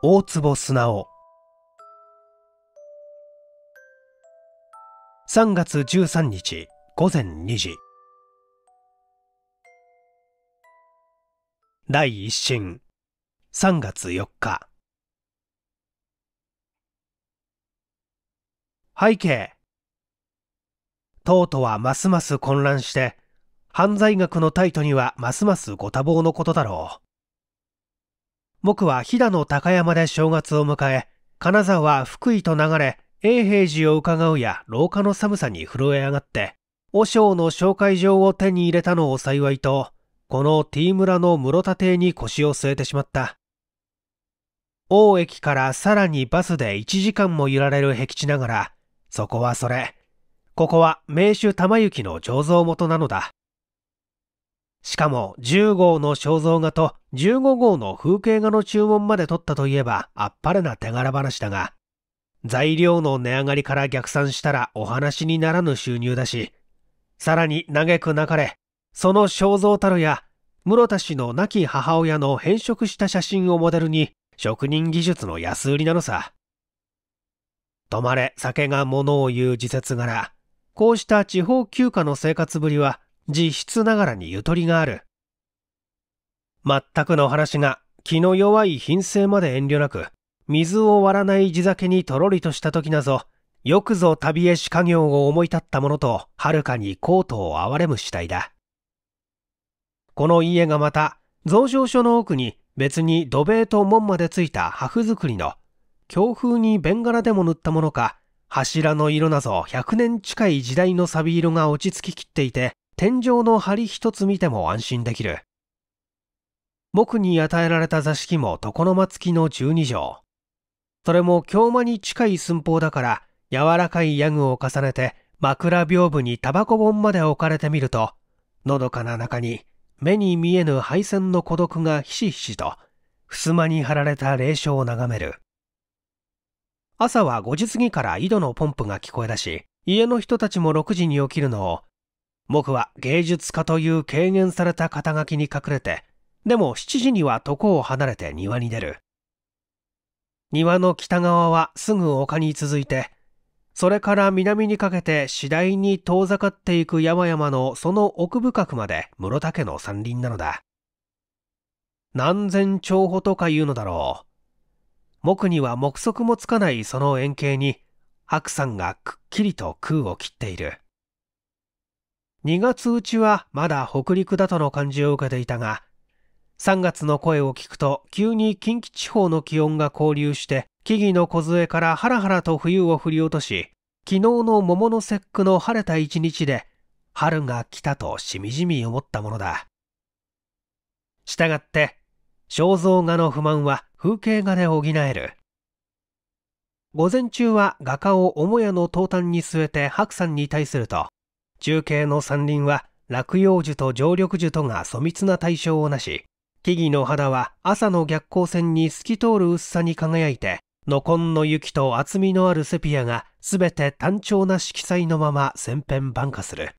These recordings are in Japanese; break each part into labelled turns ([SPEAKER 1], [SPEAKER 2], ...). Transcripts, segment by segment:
[SPEAKER 1] 大坪素直3月13日午前2時第一審3月4日背景党とはますます混乱して犯罪学のタイトにはますますご多忙のことだろう僕は飛騨の高山で正月を迎え、金沢は福井と流れ、永平寺を伺うや廊下の寒さに震え上がって、和尚の紹介状を手に入れたのを幸いと、この T 村の室田邸に腰を据えてしまった。大駅からさらにバスで1時間も揺られる僻地ながら、そこはそれ。ここは名手玉行の醸造元なのだ。しかも10号の肖像画と15号の風景画の注文まで取ったといえばあっぱれな手柄話だが、材料の値上がりから逆算したらお話にならぬ収入だし、さらに嘆くなかれ、その肖像たるや、室田氏の亡き母親の変色した写真をモデルに、職人技術の安売りなのさ。止まれ酒が物を言う自説柄、こうした地方休暇の生活ぶりは、実質ながらにゆとりがある。全くの話が気の弱い品性まで遠慮なく、水を割らない地酒にとろりとした時なぞ、よくぞ旅へし家業を思い立ったものと、はるかにコートを憐れむ次第だ。この家がまた、増上所の奥に別に土塀と門までついた破風造りの、強風に弁柄でも塗ったものか、柱の色なぞ100年近い時代の錆色が落ち着ききっていて、天井の梁一つ見ても安心できる。木に与えられた座敷も床の間付きの12畳。それも京間に近い寸法だから、柔らかいヤ具を重ねて枕屏風にタバコ本まで置かれてみると、のどかな中に目に見えぬ配線の孤独がひしひしと、襖に貼られた霊障を眺める。朝は5時過ぎから井戸のポンプが聞こえだし、家の人たちも6時に起きるのを僕は芸術家という軽減された肩書きに隠れて、でも7時には床を離れて庭に出る。庭の北側はすぐ丘に続いて、それから南にかけて次第に遠ざかっていく山々のその奥深くまで室田家の山林なのだ。何千兆歩とかいうのだろう。木には目測もつかないその円形に白山がくっきりと空を切っている。2月うちはまだ北陸だとの感じを受けていたが、3月の声を聞くと急に近畿地方の気温が交流して木々の梢からハラハラと冬を振り落とし昨日の桃の節句の晴れた一日で春が来たとしみじみ思ったものだしたがって肖像画の不満は風景画で補える午前中は画家を母屋の東端に据えて白山に対すると中継の山林は落葉樹と常緑樹とが粗密な対象をなし、木々の肌は朝の逆光線に透き通る薄さに輝いて、ノコンの雪と厚みのあるセピアが全て単調な色彩のまま千変万化する。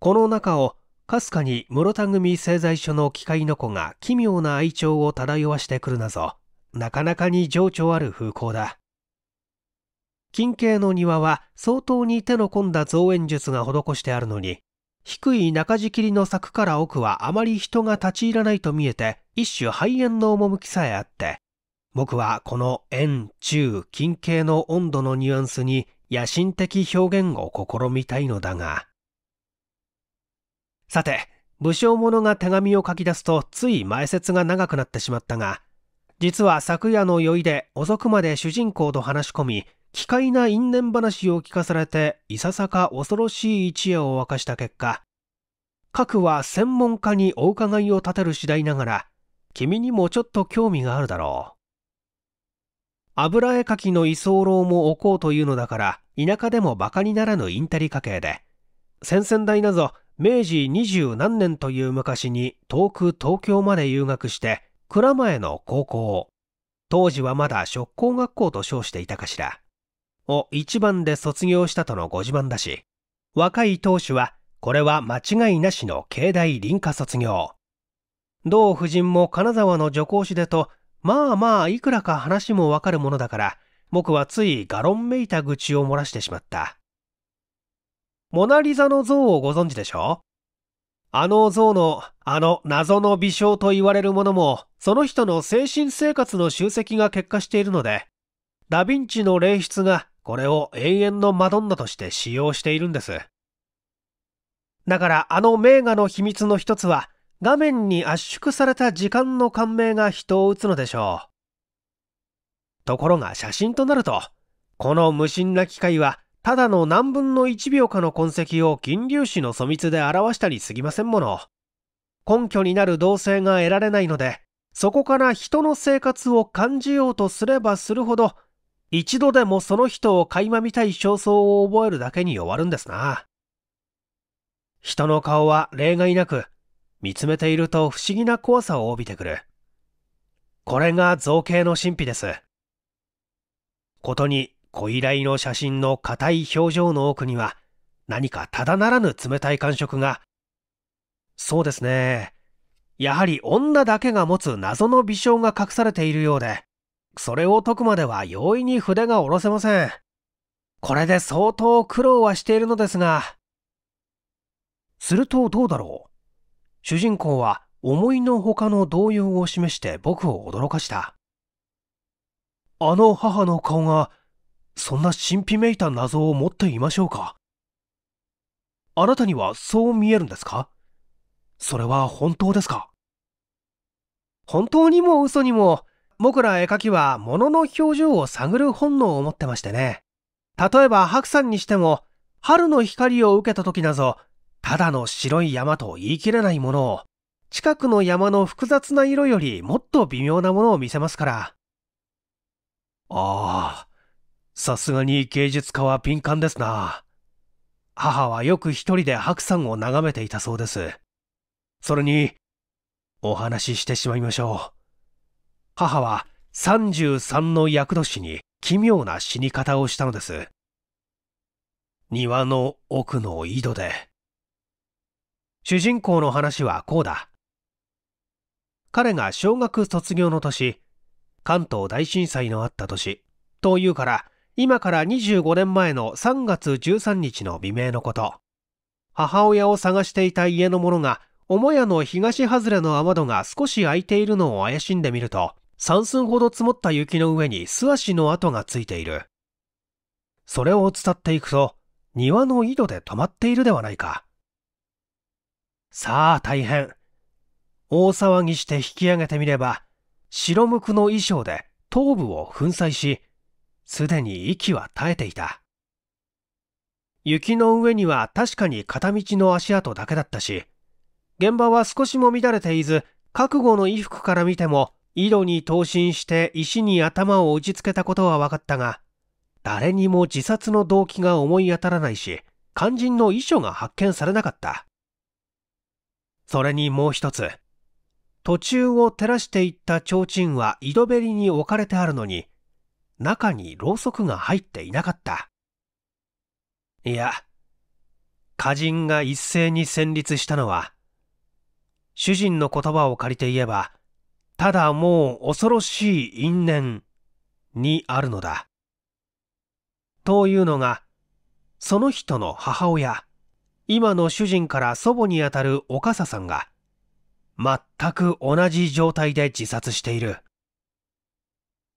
[SPEAKER 1] この中をかすかに室田組製材所の機械の子が奇妙な愛鳥を漂わしてくるなぞ、なかなかに情緒ある風光だ。近景の庭は相当に手の込んだ造園術が施してあるのに、低い中敷きりの柵から奥はあまり人が立ち入らないと見えて、一種肺炎の趣さえあって、僕はこの円、中、近景の温度のニュアンスに野心的表現を試みたいのだが。さて、武将者が手紙を書き出すとつい前説が長くなってしまったが、実は昨夜の酔いで遅くまで主人公と話し込み、奇怪な因縁話を聞かされていささか恐ろしい一夜を明かした結果核は専門家にお伺いを立てる次第ながら君にもちょっと興味があるだろう油絵描きの居候も置こうというのだから田舎でもバカにならぬインテリ家系で先々代なぞ明治二十何年という昔に遠く東京まで留学して蔵前の高校当時はまだ職工学校と称していたかしらを1番で卒業したとのご自慢だし、若い当主はこれは間違いなしの境内臨家卒業。同夫人も金沢の女講師でと、まあまあいくらか話もわかるものだから、僕はついガロンめいた愚痴を漏らしてしまった。モナリザの像をご存知でしょうあの像の、あの謎の微笑と言われるものも、その人の精神生活の集積が結果しているので、ダヴィンチの霊質がこれを永遠のマドンナとして使用しているんです。だからあの名画の秘密の一つは、画面に圧縮された時間の感銘が人を打つのでしょう。ところが写真となると、この無心な機械は、ただの何分の1秒かの痕跡を銀粒子の粗密で表したに過ぎませんもの。根拠になる動性が得られないので、そこから人の生活を感じようとすればするほど、一度でもその人を垣間見たい焦燥を覚えるだけに終わるんですな。人の顔は例外なく、見つめていると不思議な怖さを帯びてくる。これが造形の神秘です。ことに、小依頼の写真の硬い表情の奥には、何かただならぬ冷たい感触が、そうですね。やはり女だけが持つ謎の微笑が隠されているようで、それを解くまでは容易に筆が下ろせません。これで相当苦労はしているのですが。するとどうだろう。主人公は思いのほかの動揺を示して僕を驚かした。あの母の顔が、そんな神秘めいた謎を持っていましょうか。あなたにはそう見えるんですかそれは本当ですか本当にも嘘にも、僕ら絵描きは物の表情を探る本能を持ってましてね。例えば白山にしても、春の光を受けた時など、ただの白い山と言い切れないものを、近くの山の複雑な色よりもっと微妙なものを見せますから。ああ、さすがに芸術家は敏感ですな。母はよく一人で白山を眺めていたそうです。それに、お話ししてしまいましょう。母は33の厄年に奇妙な死に方をしたのです。庭の奥の井戸で。主人公の話はこうだ。彼が小学卒業の年、関東大震災のあった年、というから、今から25年前の3月13日の未明のこと、母親を探していた家の者が母屋の東外れの雨戸が少し開いているのを怪しんでみると、3寸ほど積もった雪の上に素足の跡がついている。それを伝っていくと、庭の井戸で止まっているではないか。さあ大変。大騒ぎして引き上げてみれば、白無垢の衣装で頭部を粉砕し、すでに息は絶えていた。雪の上には確かに片道の足跡だけだったし、現場は少しも乱れていず、覚悟の衣服から見ても井戸に投身して石に頭を打ちつけたことは分かったが、誰にも自殺の動機が思い当たらないし、肝心の遺書が発見されなかった。それにもう一つ、途中を照らしていった提灯は井戸べりに置かれてあるのに、中にろうそくが入っていなかった。いや、歌人が一斉に戦慄したのは、主人の言葉を借りて言えば、ただもう恐ろしい因縁にあるのだ。というのが、その人の母親、今の主人から祖母にあたるお笠さんが、全く同じ状態で自殺している。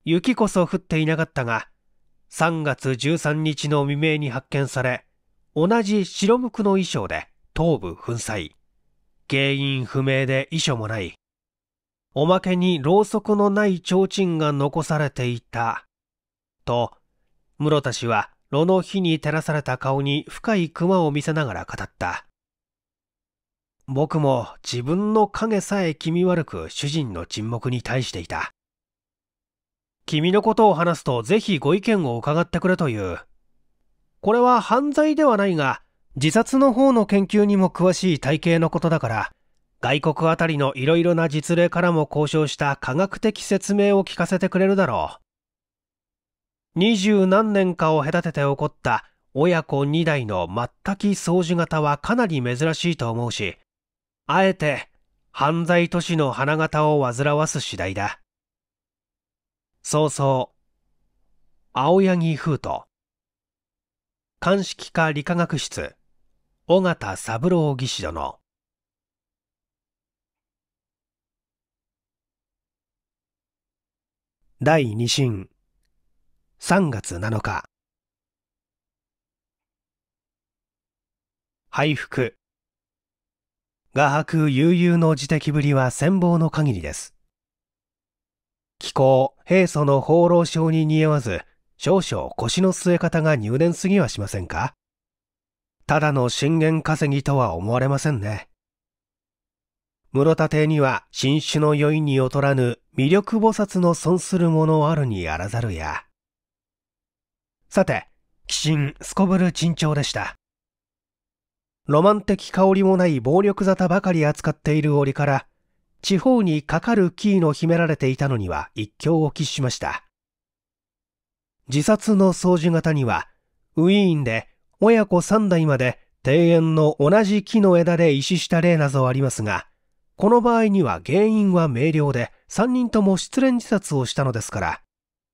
[SPEAKER 1] 雪こそ降っていなかったが、3月13日の未明に発見され、同じ白無垢の衣装で頭部粉砕。原因不明で遺書もない。おまけにろうそくのない提灯が残されていた。と、室田氏は炉の火に照らされた顔に深いクマを見せながら語った。僕も自分の影さえ気味悪く主人の沈黙に対していた。君のことを話すとぜひご意見を伺ってくれという。これは犯罪ではないが、自殺の方の研究にも詳しい体系のことだから、外国あたりのいろいろな実例からも交渉した科学的説明を聞かせてくれるだろう。二十何年かを隔てて起こった親子二代の全き掃除型はかなり珍しいと思うし、あえて犯罪都市の花形を煩わす次第だ。そうそう。青柳風斗。鑑識課理化学室、尾形三郎技師殿。第2審3月7日敗腹画伯悠々の自適ぶりは戦望の限りです気候平素の放浪症に似合わず少々腰の据え方が入念すぎはしませんかただの信玄稼ぎとは思われませんね室田邸には新種の酔いに劣らぬ魅力菩薩の損するものあるにあらざるや。さて、鬼神すこぶる珍重でした。ロマン的香りもない暴力沙汰ばかり扱っている折から、地方にかかるキーの秘められていたのには一興を喫しました。自殺の掃除型には、ウィーンで親子三代まで庭園の同じ木の枝で石した例などありますが、この場合には原因は明瞭で、3人とも失恋自殺をしたのですから、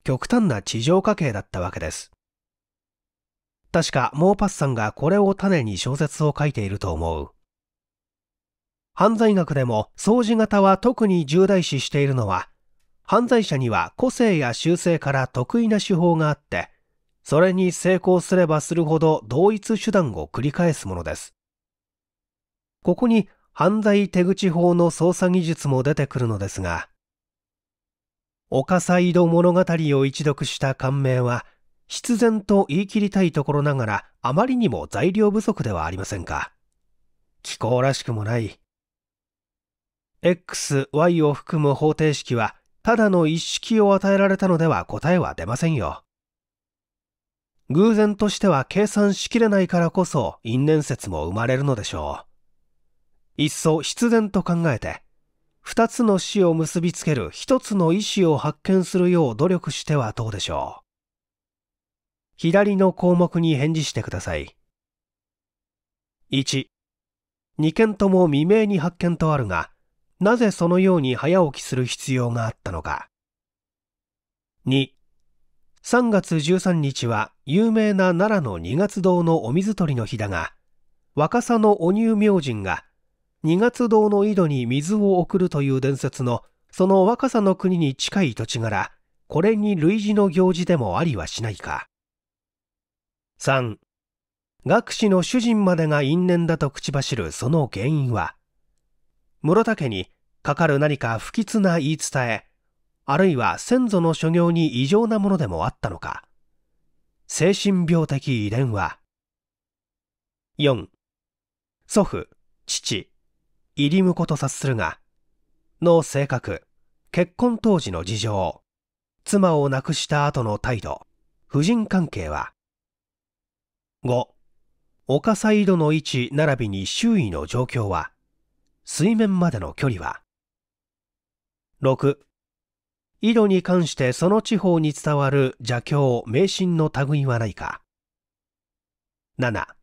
[SPEAKER 1] 極端な地上家系だったわけです。確かモーパスさんがこれを種に小説を書いていると思う。犯罪学でも掃除型は特に重大視しているのは、犯罪者には個性や修正から得意な手法があって、それに成功すればするほど同一手段を繰り返すものです。ここに犯罪手口法の捜査技術も出てくるのですが、岡サイド物語を一読した感銘は、必然と言い切りたいところながら、あまりにも材料不足ではありませんか。気候らしくもない。X、Y を含む方程式は、ただの一式を与えられたのでは答えは出ませんよ。偶然としては計算しきれないからこそ因縁説も生まれるのでしょう。一層必然と考えて二つの死を結びつける一つの意思を発見するよう努力してはどうでしょう左の項目に返事してください1二件とも未明に発見とあるがなぜそのように早起きする必要があったのか2 3月13日は有名な奈良の二月堂のお水取りの日だが若さのお乳明神が二月堂の井戸に水を送るという伝説のその若さの国に近い土地柄これに類似の行事でもありはしないか3学士の主人までが因縁だと口走るその原因は室田家にかかる何か不吉な言い伝えあるいは先祖の所業に異常なものでもあったのか精神病的遺伝は4祖父父入婿と察するが、の性格、結婚当時の事情、妻を亡くした後の態度、夫人関係は、5、岡サイドの位置並びに周囲の状況は、水面までの距離は、6、井戸に関してその地方に伝わる邪教、迷信の類はないか。7、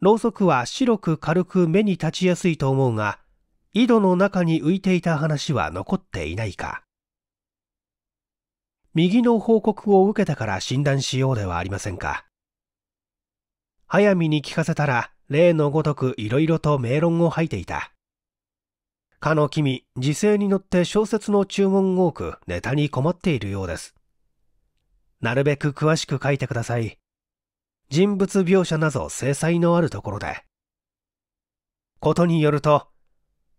[SPEAKER 1] ろうそくは白く軽く目に立ちやすいと思うが、井戸の中に浮いていた話は残っていないか。右の報告を受けたから診断しようではありませんか。早見に聞かせたら、例のごとくいろいろと名論を吐いていた。かの君、時勢に乗って小説の注文多くネタに困っているようです。なるべく詳しく書いてください。人物描写など制裁のあるところで、ことによると、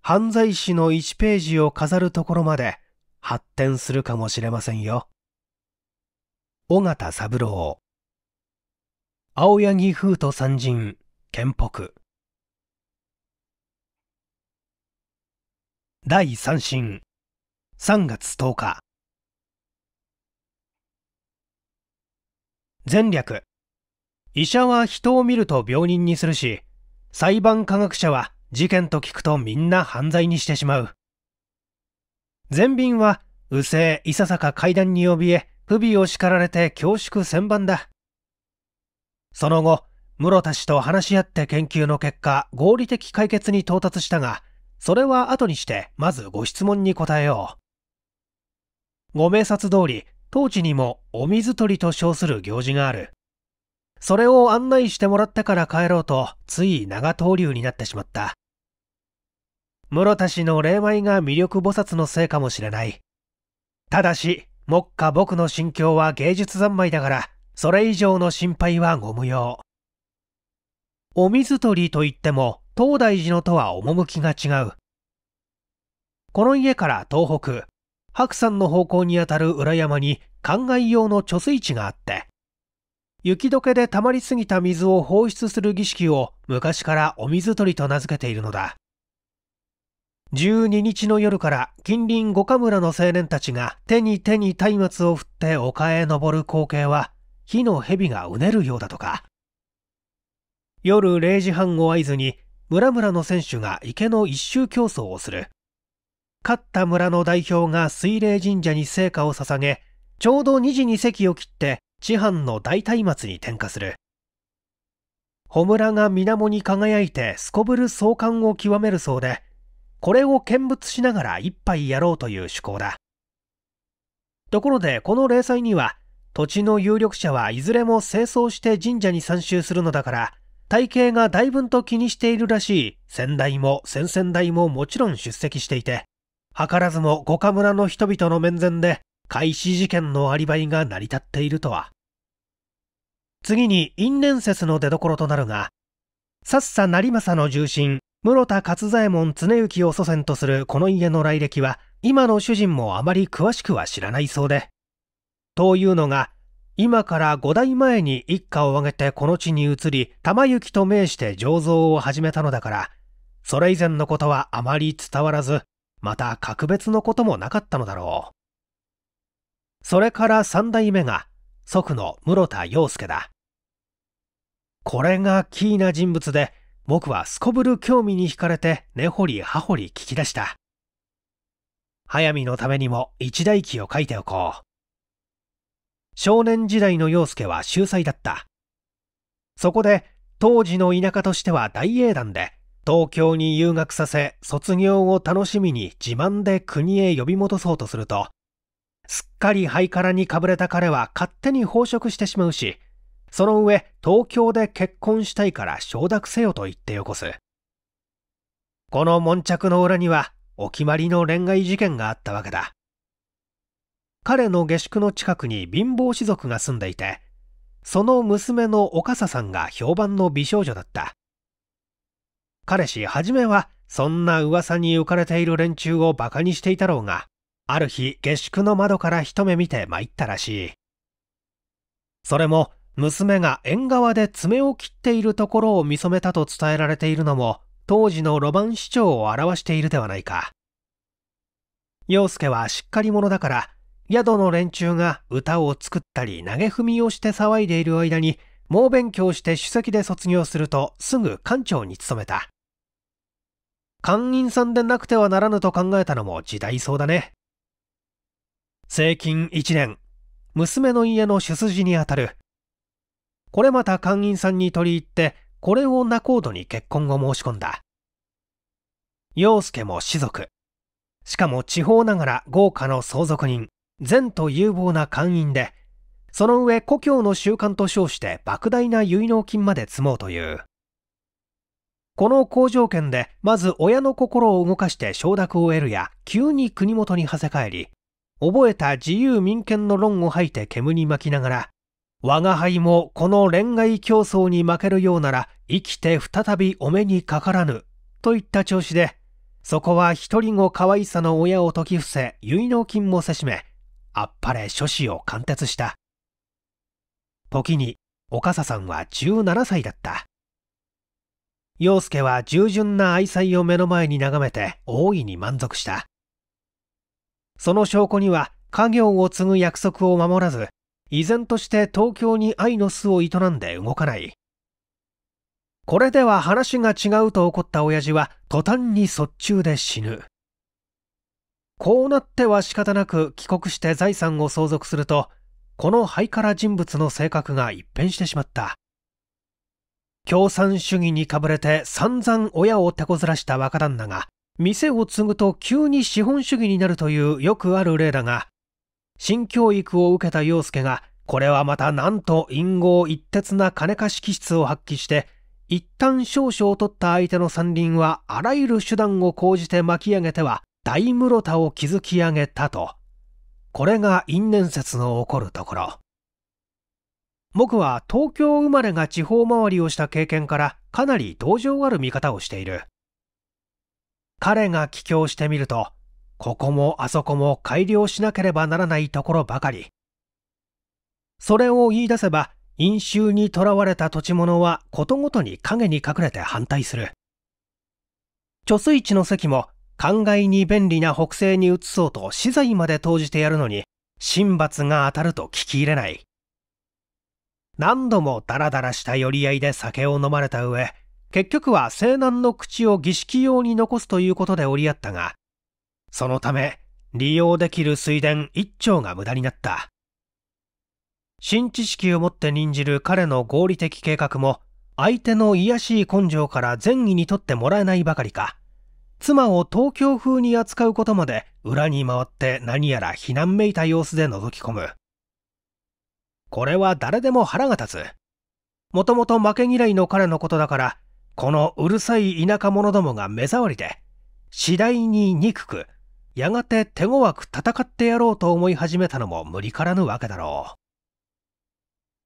[SPEAKER 1] 犯罪史の1ページを飾るところまで発展するかもしれませんよ。尾形三郎青柳風斗三人県北第三審3月10日前略医者は人を見ると病人にするし裁判科学者は事件と聞くとみんな犯罪にしてしまう全便は右性いささか階段に怯え不備を叱られて恐縮千番だその後室田氏と話し合って研究の結果合理的解決に到達したがそれは後にしてまずご質問に答えようご明察通り当地にもお水取りと称する行事があるそれを案内してもらってから帰ろうと、つい長刀流になってしまった。室田氏の霊媒が魅力菩薩のせいかもしれない。ただし、目下僕の心境は芸術三昧だから、それ以上の心配はご無用。お水取りといっても、東大寺のとは趣が違う。この家から東北、白山の方向にあたる裏山に灌漑用の貯水池があって、雪解けで溜まりすぎた水を放出する儀式を昔からお水取りと名付けているのだ。12日の夜から近隣五カ村の青年たちが手に手に松明を振って丘へ登る光景は火の蛇がうねるようだとか。夜0時半を合図に村々の選手が池の一周競争をする。勝った村の代表が水霊神社に聖火を捧げ、ちょうど2時に席を切って地藩の大松明に点火する穂村が水面に輝いてすこぶる壮観を極めるそうでこれを見物しながら一杯やろうという趣向だところでこの例祭には土地の有力者はいずれも清掃して神社に参集するのだから体型が大分と気にしているらしい先代も先々代ももちろん出席していて図らずも五家村の人々の面前で開始事件のアリバイが成り立っているとは。次に因縁説の出所となるが、さっさ成政の重臣、室田勝左衛門常行を祖先とするこの家の来歴は、今の主人もあまり詳しくは知らないそうで。というのが、今から5代前に一家を挙げてこの地に移り、玉行と命して醸造を始めたのだから、それ以前のことはあまり伝わらず、また格別のこともなかったのだろう。それから三代目が祖父の室田洋介だ。これがキーな人物で、僕はすこぶる興味に惹かれて根掘り葉掘り聞き出した。早見のためにも一代記を書いておこう。少年時代の陽介は秀才だった。そこで当時の田舎としては大英団で東京に留学させ卒業を楽しみに自慢で国へ呼び戻そうとするとすっかりハイカラにかぶれた彼は勝手に飽食してしまうし、その上、東京で結婚したいから承諾せよと言ってよこす。この悶着の裏には、お決まりの恋愛事件があったわけだ。彼の下宿の近くに貧乏士族が住んでいて、その娘のお笠さんが評判の美少女だった。彼氏はじめは、そんな噂に浮かれている連中を馬鹿にしていたろうが、ある日下宿の窓から一目見て参ったらしいそれも娘が縁側で爪を切っているところを見初めたと伝えられているのも当時のロマン市長を表しているではないか陽介はしっかり者だから宿の連中が歌を作ったり投げ踏みをして騒いでいる間に猛勉強して首席で卒業するとすぐ館長に勤めた官員さんでなくてはならぬと考えたのも時代そうだね生金1年、娘の家の主筋にあたる。これまた官員さんに取り入って、これを仲人に結婚を申し込んだ。陽介も士族。しかも地方ながら豪華の相続人、善と有望な官員で、その上故郷の習慣と称して莫大な結納金まで積もうという。この好条件で、まず親の心を動かして承諾を得るや、急に国元に馳せ返り、覚えた自由民権の論を吐いて煙に巻きながら、我が輩もこの恋愛競争に負けるようなら生きて再びお目にかからぬ、といった調子で、そこは一人ご可愛さの親を説き伏せ、結納金もせしめ、あっぱれ諸子を貫徹した。時に、岡佐さんは17歳だった。洋介は従順な愛妻を目の前に眺めて大いに満足した。その証拠には家業を継ぐ約束を守らず、依然として東京に愛の巣を営んで動かない。これでは話が違うと怒った親父は途端に卒中で死ぬ。こうなっては仕方なく帰国して財産を相続すると、このハイカラ人物の性格が一変してしまった。共産主義にかぶれて散々親を手こずらした若旦那が、店を継ぐと急に資本主義になるというよくある例だが、新教育を受けた陽介が、これはまたなんと陰謀一徹な金貸し気質を発揮して、一旦少々取った相手の山林はあらゆる手段を講じて巻き上げては大室田を築き上げたと。これが因縁説の起こるところ。僕は東京生まれが地方回りをした経験からかなり同情ある見方をしている。彼が帰郷してみると、ここもあそこも改良しなければならないところばかり。それを言い出せば、飲酒にとらわれた土地者はことごとに陰に隠れて反対する。貯水池の席も、灌漑に便利な北西に移そうと資材まで投じてやるのに、神罰が当たると聞き入れない。何度もダラダラした寄り合いで酒を飲まれた上、結局は西南の口を儀式用に残すということで折り合ったが、そのため利用できる水田一丁が無駄になった。新知識を持って任じる彼の合理的計画も、相手の癒しい根性から善意にとってもらえないばかりか、妻を東京風に扱うことまで裏に回って何やら避難めいた様子で覗き込む。これは誰でも腹が立つ。もともと負け嫌いの彼のことだから、このうるさい田舎者どもが目障りで、次第に憎く、やがて手強く戦ってやろうと思い始めたのも無理からぬわけだろう。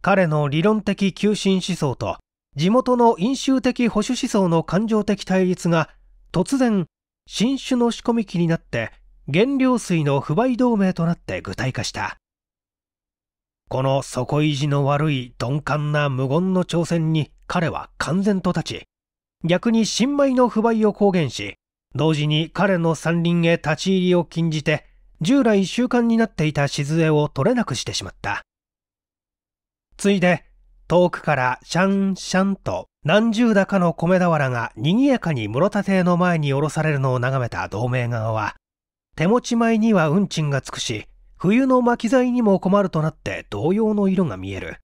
[SPEAKER 1] 彼の理論的急進思想と地元の飲酒的保守思想の感情的対立が突然新種の仕込み機になって原料水の不買同盟となって具体化したこの底意地の悪い鈍感な無言の挑戦に彼は完全と立ち逆に新米の不買を公言し、同時に彼の山林へ立ち入りを禁じて、従来習慣になっていた静江を取れなくしてしまった。ついで、遠くからシャンシャンと何十だかの米俵が賑やかに室田邸の前に下ろされるのを眺めた同盟側は、手持ち前には運賃がつくし、冬の巻き材にも困るとなって同様の色が見える。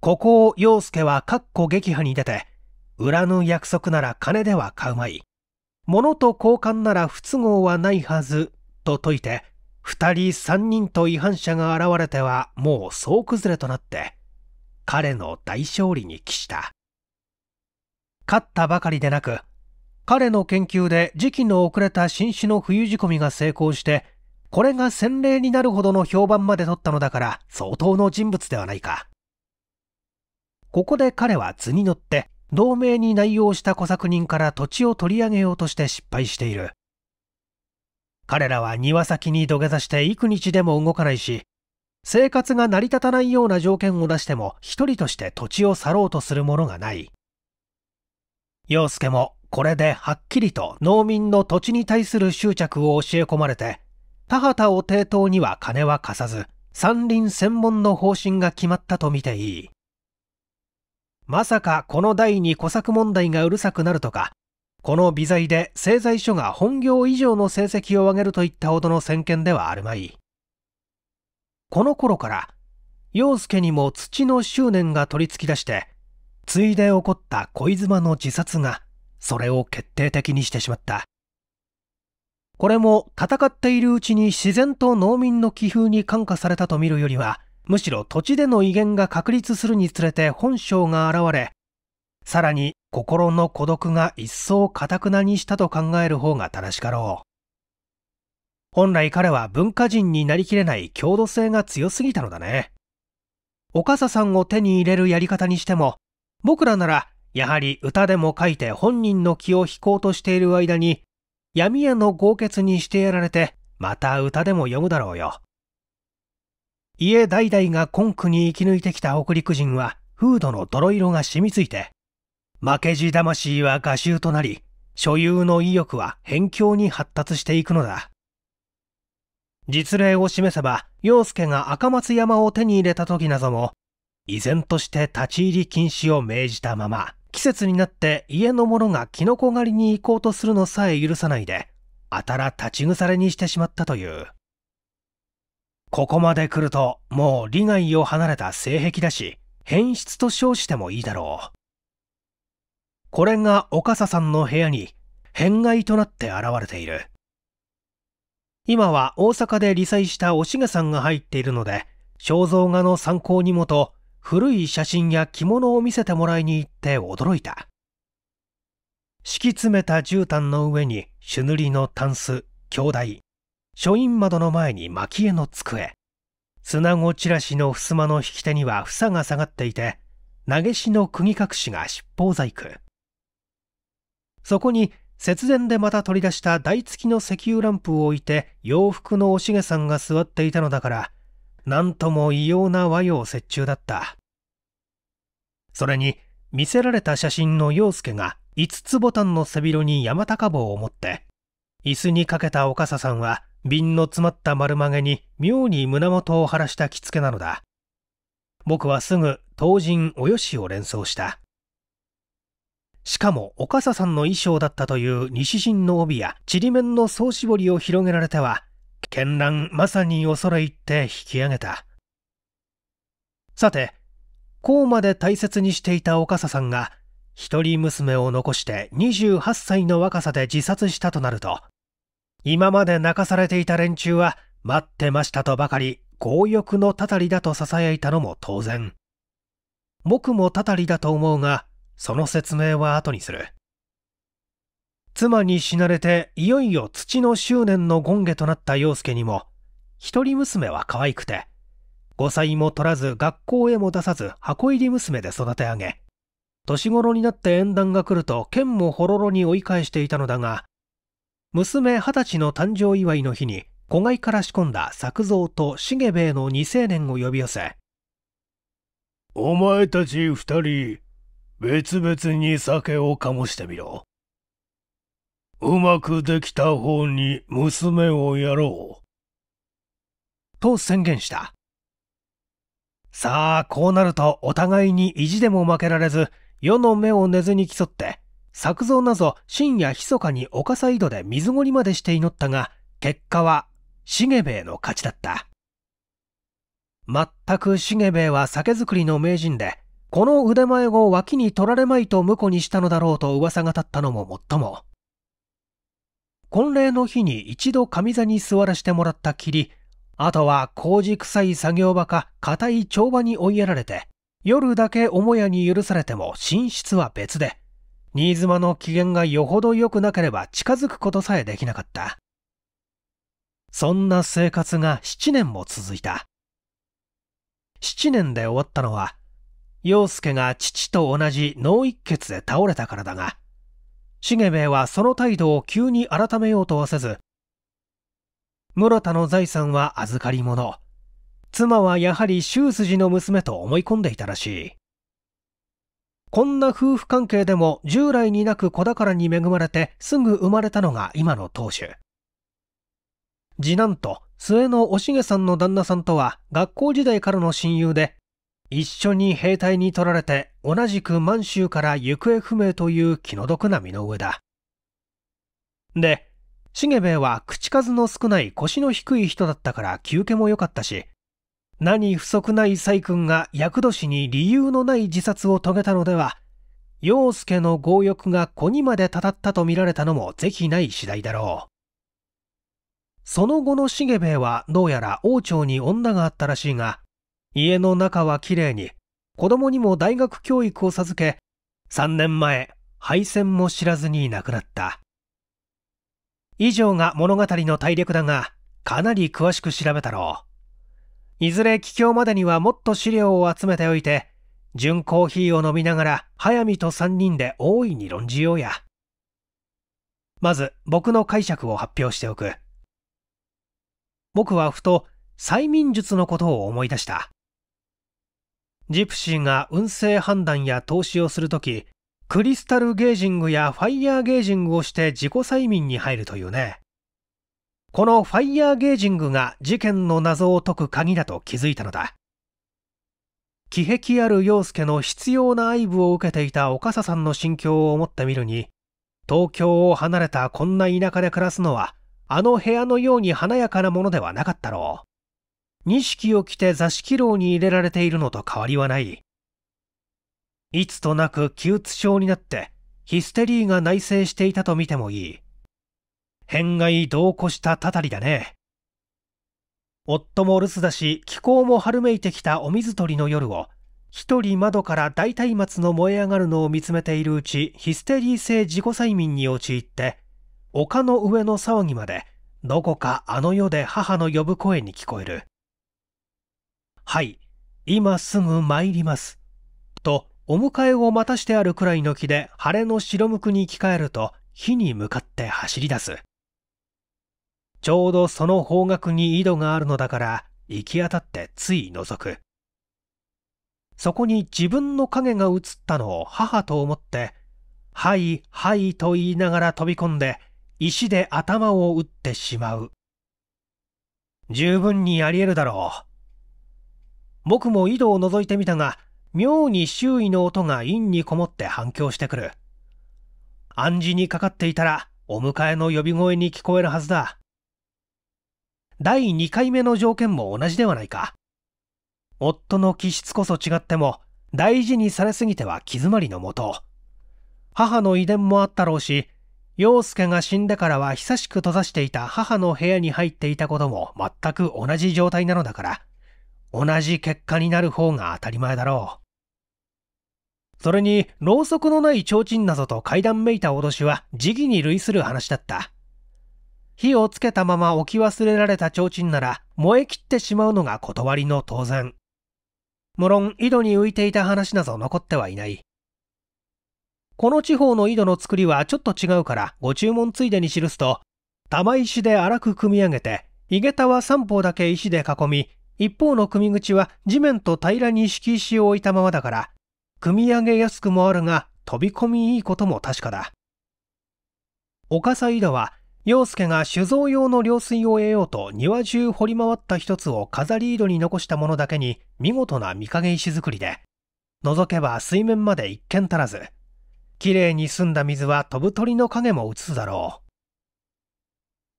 [SPEAKER 1] ここを陽介はかっこ撃破に出て、らぬ約束なら金では買うまい。物と交換なら不都合はないはず、と説いて、二人三人と違反者が現れてはもう総崩れとなって、彼の大勝利に帰した。勝ったばかりでなく、彼の研究で時期の遅れた新種の冬仕込みが成功して、これが洗礼になるほどの評判まで取ったのだから相当の人物ではないか。ここで彼は図に乗って同盟に内容した小作人から土地を取り上げようとして失敗している彼らは庭先に土下座して幾日でも動かないし生活が成り立たないような条件を出しても一人として土地を去ろうとするものがない洋介もこれではっきりと農民の土地に対する執着を教え込まれて田畑を抵当には金は貸さず山林専門の方針が決まったとみていいまさかこの第に小作問題がうるさくなるとか、この微罪で製材所が本業以上の成績を上げるといったほどの先見ではあるまい。この頃から、陽介にも土の執念が取り付き出して、ついで起こった小妻の自殺が、それを決定的にしてしまった。これも戦っているうちに自然と農民の気風に感化されたと見るよりは、むしろ土地での威厳が確立するにつれて本性が現れさらに心の孤独が一層かたくなにしたと考える方が正しかろう本来彼は文化人になりきれない強度性が強すぎたのだね岡佐さんを手に入れるやり方にしても僕らならやはり歌でも書いて本人の気を引こうとしている間に闇への豪傑にしてやられてまた歌でも読むだろうよ家代々がンクに生き抜いてきた北陸人は風土の泥色が染みついて負けじ魂は画集となり所有の意欲は辺境に発達していくのだ実例を示せば陽介が赤松山を手に入れた時なども依然として立ち入り禁止を命じたまま季節になって家の者がキノコ狩りに行こうとするのさえ許さないであたら立ち腐れにしてしまったというここまで来るともう利害を離れた性癖だし変質と称してもいいだろうこれが岡佐さんの部屋に変外となって現れている今は大阪で理災したおしげさんが入っているので肖像画の参考にもと古い写真や着物を見せてもらいに行って驚いた敷き詰めた絨毯の上に朱塗りのタンス兄弟、書院窓の前に蒔絵の机砂子チラシの襖の引き手には房が下がっていて投げしの釘隠しが七宝細工そこに節電でまた取り出した台付きの石油ランプを置いて洋服のおしげさんが座っていたのだから何とも異様な和洋折衷だったそれに見せられた写真の陽介が5つボタンの背広に山高帽を持って椅子にかけたおかささんは瓶の詰まった丸曲げに妙に胸元を晴らした着付けなのだ。僕はすぐ当人およしを連想した。しかも、おかさんの衣装だったという西陣の帯や、ちりめんの総絞りを広げられては、絢爛まさに恐れ入って引き上げた。さて、こうまで大切にしていたおささんが、一人娘を残して28歳の若さで自殺したとなると、今まで泣かされていた連中は待ってましたとばかり強欲のたたりだと囁いたのも当然。僕もたたりだと思うが、その説明は後にする。妻に死なれていよいよ土の執念の権下となった陽介にも、一人娘は可愛くて、5歳も取らず学校へも出さず箱入り娘で育て上げ、年頃になって縁談が来ると剣もほろろに追い返していたのだが、娘二十歳の誕生祝いの日に子飼いから仕込んだ作蔵と茂兵衛の二青年を呼び寄せお前たち二人別々に酒を醸してみろうまくできた方に娘をやろうと宣言したさあこうなるとお互いに意地でも負けられず世の目を根ずに競って作造なぞ深夜密かに岡サイドで水ごりまでして祈ったが、結果はげ兵衛の勝ちだった。全くげ兵衛は酒造りの名人で、この腕前を脇に取られまいと婿にしたのだろうと噂が立ったのももっとも。婚礼の日に一度上座に座らせてもらったきり、あとは麹臭い作業場か硬い帳場に追いやられて、夜だけ母屋に許されても寝室は別で、新妻の機嫌がよほど良くなければ近づくことさえできなかった。そんな生活が7年も続いた。7年で終わったのは、陽介が父と同じ脳一血で倒れたからだが、茂兵衛はその態度を急に改めようとはせず、室田の財産は預かり物。妻はやはり周筋の娘と思い込んでいたらしい。こんな夫婦関係でも従来になく子宝に恵まれてすぐ生まれたのが今の当主。次男と末のおしげさんの旦那さんとは学校時代からの親友で、一緒に兵隊に取られて同じく満州から行方不明という気の毒な身の上だ。で、しげべえは口数の少ない腰の低い人だったから休憩も良かったし、何不足ない細君が厄年に理由のない自殺を遂げたのでは陽介の強欲が子にまでたたったと見られたのも是非ない次第だろうその後の重兵衛はどうやら王朝に女があったらしいが家の中はきれいに子供にも大学教育を授け3年前敗戦も知らずに亡くなった以上が物語の体力だがかなり詳しく調べたろういずれ帰郷までにはもっと資料を集めておいて、純コーヒーを飲みながら、速水と3人で大いに論じようや。まず、僕の解釈を発表しておく。僕はふと、催眠術のことを思い出した。ジプシーが運勢判断や投資をするとき、クリスタルゲージングやファイヤーゲージングをして自己催眠に入るというね。このファイヤーゲージングが事件の謎を解く鍵だと気づいたのだ奇壁ある陽介の必要な愛撫を受けていた岡佐さんの心境を思ってみるに東京を離れたこんな田舎で暮らすのはあの部屋のように華やかなものではなかったろう錦を着て座敷牢に入れられているのと変わりはないいつとなく気鬱症になってヒステリーが内省していたと見てもいい変外同行したたたりだね。夫も留守だし、気候も春めいてきたお水取りの夜を、一人窓から大替松の燃え上がるのを見つめているうち、ヒステリー性自己催眠に陥って、丘の上の騒ぎまで、どこかあの世で母の呼ぶ声に聞こえる。はい、今すぐ参ります。と、お迎えを待たしてあるくらいの気で、晴れの白むくに着替えると、火に向かって走り出す。ちょうどその方角に井戸があるのだから行き当たってつい覗く。そこに自分の影が映ったのを母と思って、はいはいと言いながら飛び込んで石で頭を打ってしまう。十分にあり得るだろう。僕も井戸を覗いてみたが、妙に周囲の音が陰にこもって反響してくる。暗示にかかっていたら、お迎えの呼び声に聞こえるはずだ。第2回目の条件も同じではないか。夫の気質こそ違っても、大事にされすぎては気詰まりのもと。母の遺伝もあったろうし、陽介が死んでからは久しく閉ざしていた母の部屋に入っていたことも全く同じ状態なのだから、同じ結果になる方が当たり前だろう。それに、ろうそくのない提灯などと階段めいた脅しは時期に類する話だった。火をつけたまま置き忘れられた提灯なら燃え切ってしまうのが断りの当然。無論井戸に浮いていた話など残ってはいない。この地方の井戸の作りはちょっと違うからご注文ついでに記すと、玉石で荒く組み上げて、井桁は三方だけ石で囲み、一方の組口は地面と平らに敷石を置いたままだから、組み上げやすくもあるが飛び込みいいことも確かだ。岡井戸は陽介が酒造用の涼水を得ようと庭中掘り回った一つを飾り井戸に残したものだけに見事な御影石造りで、覗けば水面まで一見足らず、きれいに澄んだ水は飛ぶ鳥の影も映すだろう。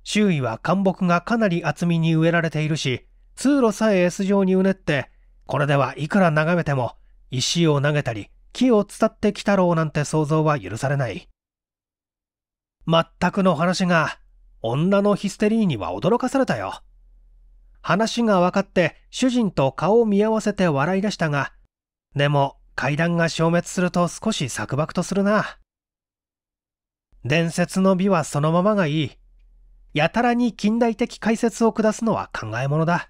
[SPEAKER 1] 周囲は灌木がかなり厚みに植えられているし、通路さえ S 状にうねって、これではいくら眺めても、石を投げたり、木を伝ってきたろうなんて想像は許されない。全くの話が、女のヒステリーには驚かされたよ。話が分かって主人と顔を見合わせて笑い出したが、でも階段が消滅すると少し錯漠とするな。伝説の美はそのままがいい。やたらに近代的解説を下すのは考え物だ。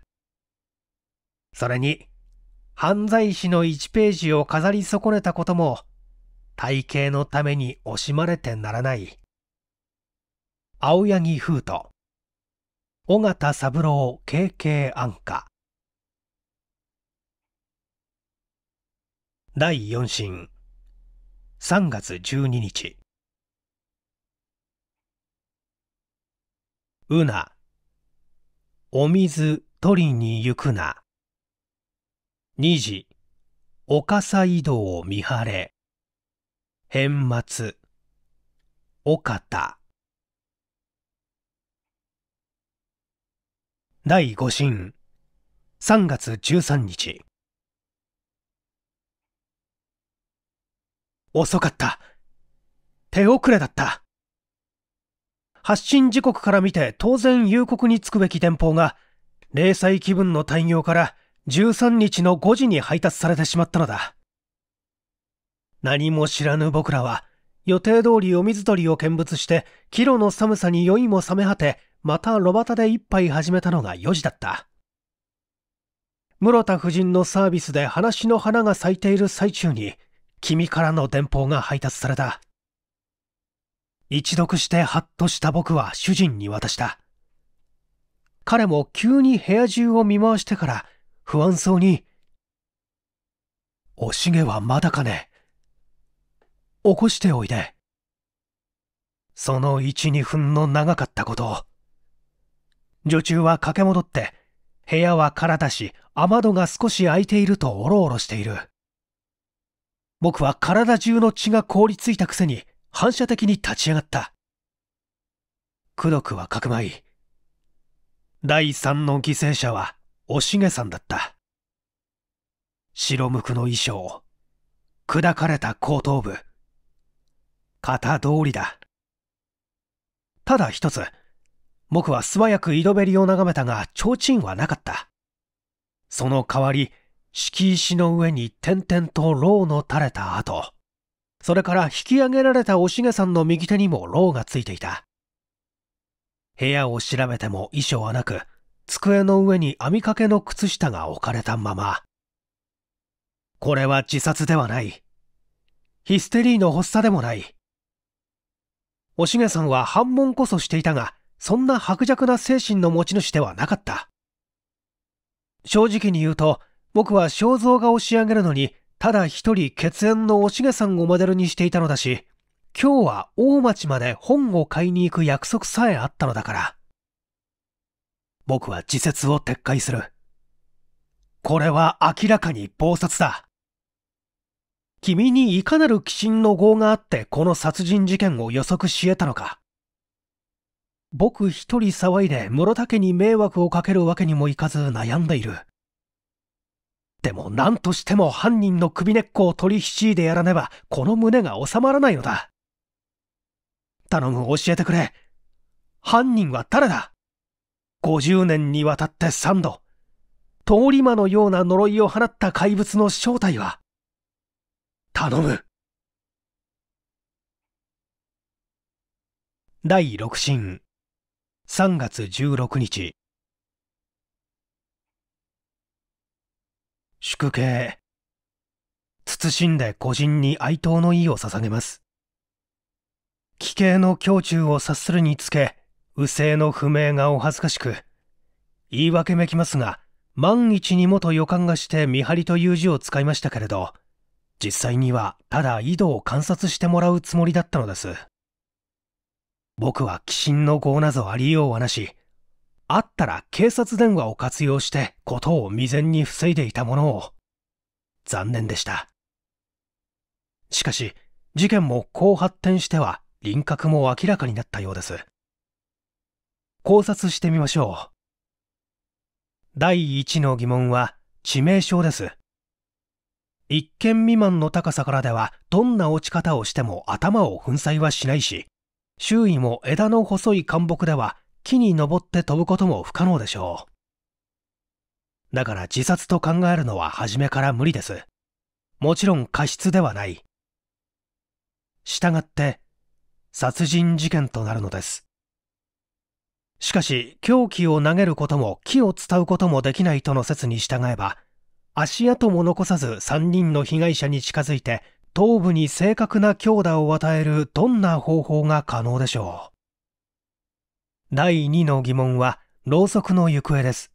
[SPEAKER 1] それに、犯罪史の1ページを飾り損ねたことも、体型のために惜しまれてならない。青柳風斗尾形三郎 KK 安価第4審3月12日うなお水取りに行くな2時お笠井戸を見張れ返末岡方第5審3月13日遅かった手遅れだった発信時刻から見て当然夕刻に着くべき電報が零細気分の大応から13日の5時に配達されてしまったのだ何も知らぬ僕らは予定通りお水鳥を見物して、キロの寒さに酔いも冷め果て、また炉端で一杯始めたのが4時だった。室田夫人のサービスで話の花が咲いている最中に、君からの電報が配達された。一読してハッとした僕は主人に渡した。彼も急に部屋中を見回してから不安そうに、おしげはまだかね。起こしておいで。その一、二分の長かったことを。女中は駆け戻って、部屋は空だし、雨戸が少し開いているとおろおろしている。僕は体中の血が凍りついたくせに反射的に立ち上がった。功徳はかくまい。第三の犠牲者はおしげさんだった。白無垢の衣装、砕かれた後頭部。型通りだ。ただ一つ、僕は素早く井戸べりを眺めたが、提灯はなかった。その代わり、敷石の上に点々と牢の垂れた跡。それから引き上げられたおしげさんの右手にも牢がついていた。部屋を調べても遺書はなく、机の上に網掛けの靴下が置かれたまま。これは自殺ではない。ヒステリーの発作でもない。おしげさんは反問こそしていたが、そんな薄弱な精神の持ち主ではなかった。正直に言うと、僕は肖像画を仕上げるのに、ただ一人血縁のおしげさんをモデルにしていたのだし、今日は大町まで本を買いに行く約束さえあったのだから。僕は自説を撤回する。これは明らかに謀殺だ。君にいかなる鬼神の業があってこの殺人事件を予測し得たのか。僕一人騒いで室田家に迷惑をかけるわけにもいかず悩んでいる。でも何としても犯人の首根っこを取りひしいでやらねばこの胸が収まらないのだ。頼む教えてくれ。犯人は誰だ ?50 年にわたって三度、通り魔のような呪いを放った怪物の正体は頼む。第6神。3月16日祝敬謹んで個人に哀悼の意を捧げます奇形の胸中を察するにつけ右政の不明がお恥ずかしく言い訳めきますが万一にもと予感がして見張りという字を使いましたけれど実際にはただ井戸を観察してもらうつもりだったのです僕は鬼神の業なぞありようはなし、あったら警察電話を活用してことを未然に防いでいたものを。残念でした。しかし、事件もこう発展しては輪郭も明らかになったようです。考察してみましょう。第1の疑問は致命傷です。一見未満の高さからではどんな落ち方をしても頭を粉砕はしないし、周囲も枝の細い干木では木に登って飛ぶことも不可能でしょう。だから自殺と考えるのは初めから無理です。もちろん過失ではない。従って、殺人事件となるのです。しかし、凶器を投げることも木を伝うこともできないとの説に従えば、足跡も残さず3人の被害者に近づいて頭部に正確な強打を与えるどんな方法が可能でしょう第2の疑問はろうそくの行方です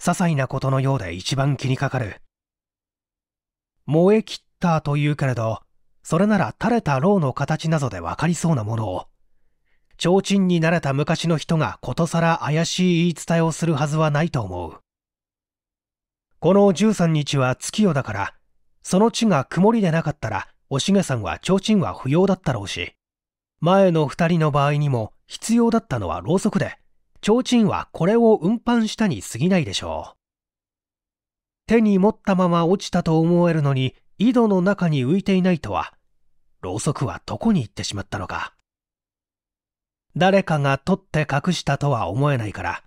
[SPEAKER 1] 些細なことのようで一番気にかかる燃え切ったというけれどそれなら垂れたろうの形などで分かりそうなものを提灯に慣れた昔の人がことさら怪しい言い伝えをするはずはないと思うこの13日は月夜だからその地が曇りでなかったら、おしげさんは提灯は不要だったろうし、前の2人の場合にも必要だったのはろうそくで、提灯はこれを運搬したに過ぎないでしょう。手に持ったまま落ちたと思えるのに、井戸の中に浮いていないとは、ろうそくはどこに行ってしまったのか。誰かが取って隠したとは思えないから、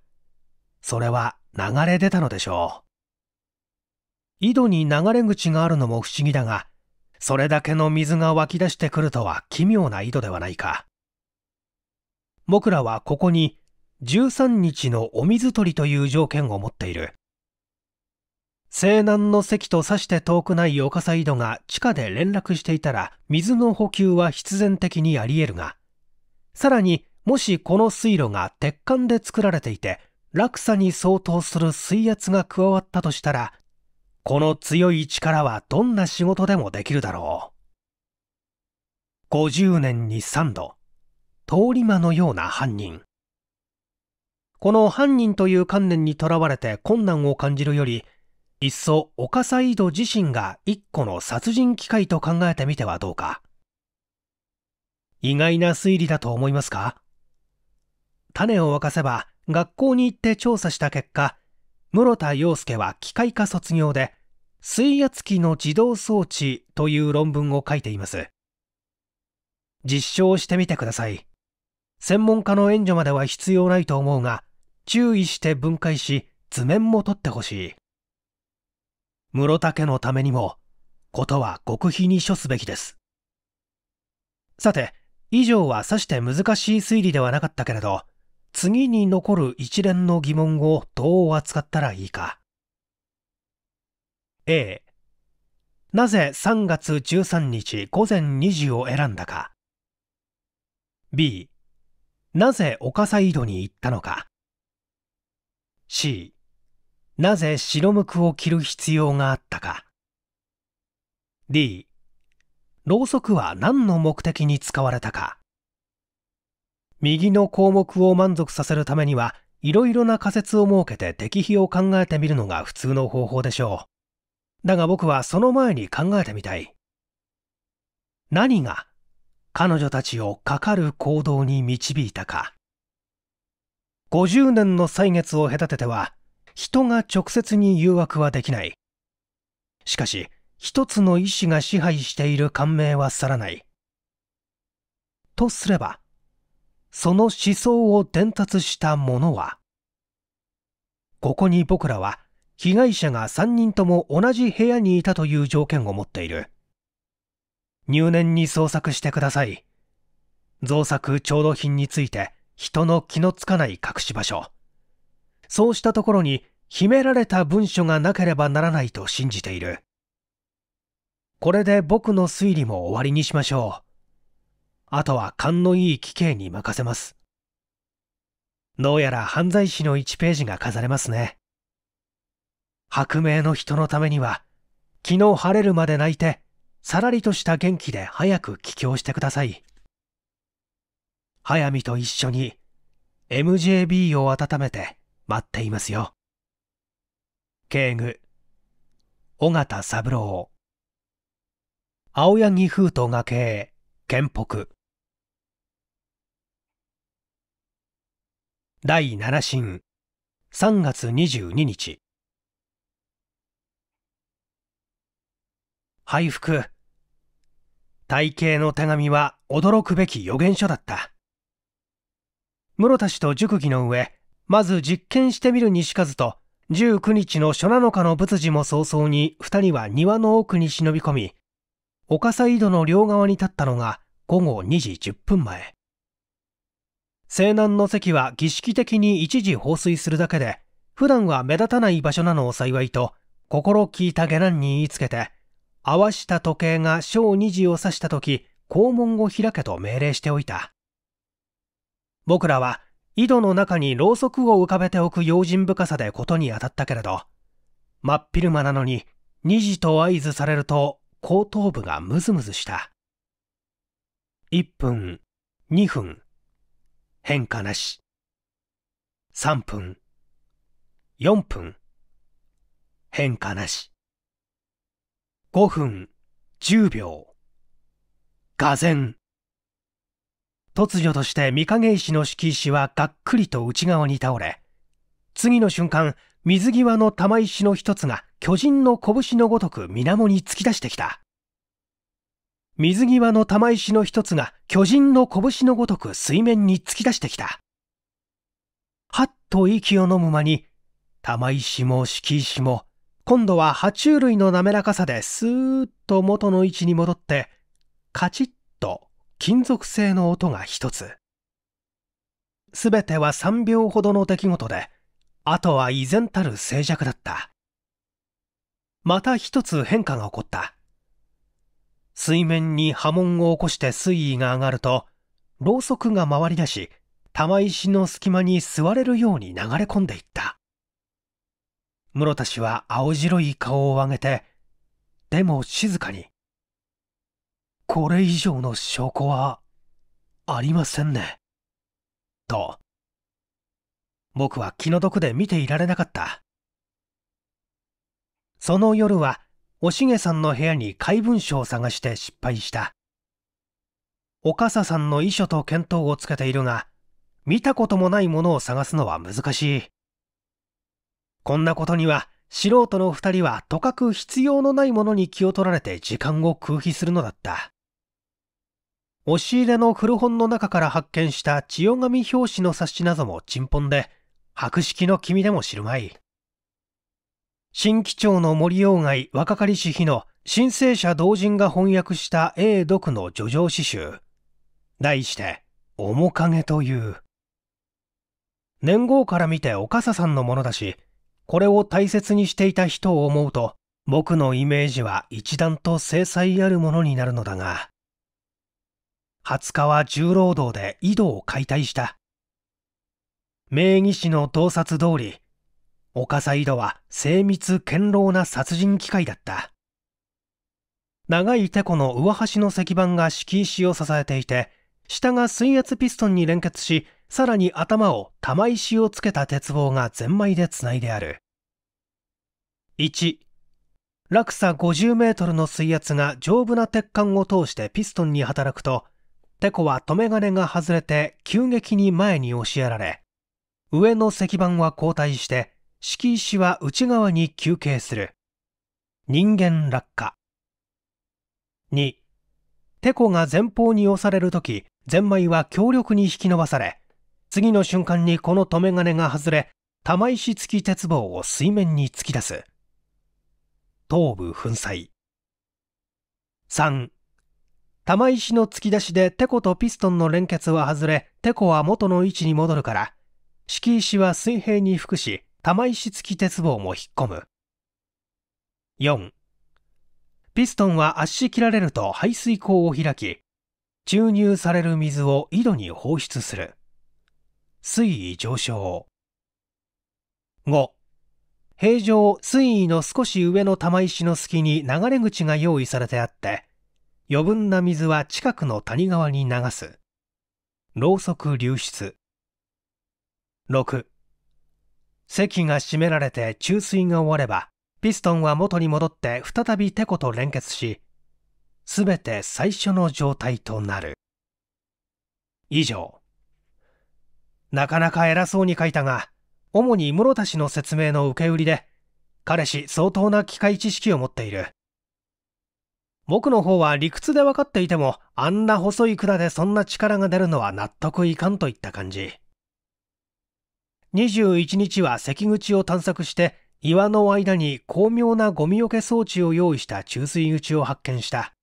[SPEAKER 1] それは流れ出たのでしょう。井戸に流れ口があるのも不思議だが、それだけの水が湧き出してくるとは奇妙な井戸ではないか。僕らはここに13日のお水取りという条件を持っている。西南の席とさして遠くない岡笠井戸が地下で連絡していたら水の補給は必然的にあり得るが、さらにもしこの水路が鉄管で作られていて落差に相当する水圧が加わったとしたらこの強い力はどんな仕事でもできるだろう。50年に3度、通り魔のような犯人。この犯人という観念にとらわれて困難を感じるより、いっそ岡サイド自身が一個の殺人機械と考えてみてはどうか。意外な推理だと思いますか種を沸かせば学校に行って調査した結果、室田洋介は機械科卒業で水圧器の自動装置という論文を書いています実証してみてください専門家の援助までは必要ないと思うが注意して分解し図面も取ってほしい室田家のためにもことは極秘に処すべきですさて以上はさして難しい推理ではなかったけれど次に残る一連の疑問をどう扱ったらいいか。A なぜ3月13日午前2時を選んだか B なぜ岡サイドに行ったのか C なぜ白無垢を着る必要があったか D ろうそくは何の目的に使われたか右の項目を満足させるためには、いろいろな仮説を設けて適比を考えてみるのが普通の方法でしょう。だが僕はその前に考えてみたい。何が彼女たちをかかる行動に導いたか。50年の歳月を隔てては、人が直接に誘惑はできない。しかし、一つの意志が支配している感銘は去らない。とすれば、その思想を伝達した者はここに僕らは被害者が3人とも同じ部屋にいたという条件を持っている入念に捜索してください造作調度品について人の気のつかない隠し場所そうしたところに秘められた文書がなければならないと信じているこれで僕の推理も終わりにしましょうあとは勘のいい奇形に任せます。どうやら犯罪史の1ページが飾れますね。白明の人のためには、昨日晴れるまで泣いて、さらりとした元気で早く帰郷してください。早見と一緒に MJB を温めて待っていますよ。警具、尾形三郎。青柳風斗が経営、県北。第7審3月22日配服体系の手紙は驚くべき予言書だった室田氏と熟議の上まず実験してみる西和と19日の初七日の仏事も早々に2人は庭の奥に忍び込み岡井戸の両側に立ったのが午後2時10分前西南の席は儀式的に一時放水するだけで、普段は目立たない場所なのを幸いと、心聞いた下男に言いつけて、合わした時計が小2時を指した時、校門を開けと命令しておいた。僕らは、井戸の中にろうそくを浮かべておく用心深さでことに当たったけれど、真っ昼間なのに、2時と合図されると、後頭部がムズムズした。1分、2分、変化なし。3分、4分、変化なし。5分、10秒。俄然。突如として御影石の敷石はがっくりと内側に倒れ、次の瞬間、水際の玉石の一つが巨人の拳のごとく水面に突き出してきた。水際の玉石の一つが巨人の拳のごとく水面に突き出してきた。はっと息を飲む間に、玉石も敷石も、今度は爬虫類の滑らかさですーっと元の位置に戻って、カチッと金属製の音が一つ。すべては3秒ほどの出来事で、あとは依然たる静寂だった。また一つ変化が起こった。水面に波紋を起こして水位が上がるとろうそくが回り出し玉石の隙間に座れるように流れ込んでいった室田氏は青白い顔を上げてでも静かにこれ以上の証拠はありませんねと僕は気の毒で見ていられなかったその夜はおしげさんの部屋に怪文書を探して失敗した。おかささんの遺書と見当をつけているが、見たこともないものを探すのは難しい。こんなことには、素人の二人はとかく必要のないものに気を取られて時間を空費するのだった。押し入れの古本の中から発見した千代紙表紙の冊子などもちんぽんで、白色の君でも知るまい。新基町の森鴎外若かりし日の申請者同人が翻訳した英読の叙情詩集。題して、面影という。年号から見ておかささんのものだし、これを大切にしていた人を思うと、僕のイメージは一段と精細あるものになるのだが、20日は重労働で井戸を解体した。名義士の洞察通り、岡さ井戸は精密堅牢な殺人機械だった長いテコの上端の石板が敷石を支えていて下が水圧ピストンに連結しさらに頭を玉石をつけた鉄棒がゼンマイでつないである1落差50メートルの水圧が丈夫な鉄管を通してピストンに働くとテコは留め金が外れて急激に前に押しやられ上の石板は後退して敷石は内側に休憩する。人間落下。2、テコが前方に押されるとき、ゼンマイは強力に引き伸ばされ、次の瞬間にこの留め金が外れ、玉石付き鉄棒を水面に突き出す。頭部粉砕。3、玉石の突き出しでテコとピストンの連結は外れ、テコは元の位置に戻るから、敷石は水平に服し、玉石付き鉄棒も引っ込む4ピストンは圧縮切られると排水口を開き注入される水を井戸に放出する水位上昇5平常水位の少し上の玉石の隙に流れ口が用意されてあって余分な水は近くの谷川に流すろうそく流出6席が閉められて注水が終われば、ピストンは元に戻って再びテコと連結し、すべて最初の状態となる。以上。なかなか偉そうに書いたが、主に室田氏の説明の受け売りで、彼氏相当な機械知識を持っている。僕の方は理屈で分かっていても、あんな細い管でそんな力が出るのは納得いかんといった感じ。21日は関口を探索して岩の間に巧妙なゴミ除け装置を用意した注水口を発見した。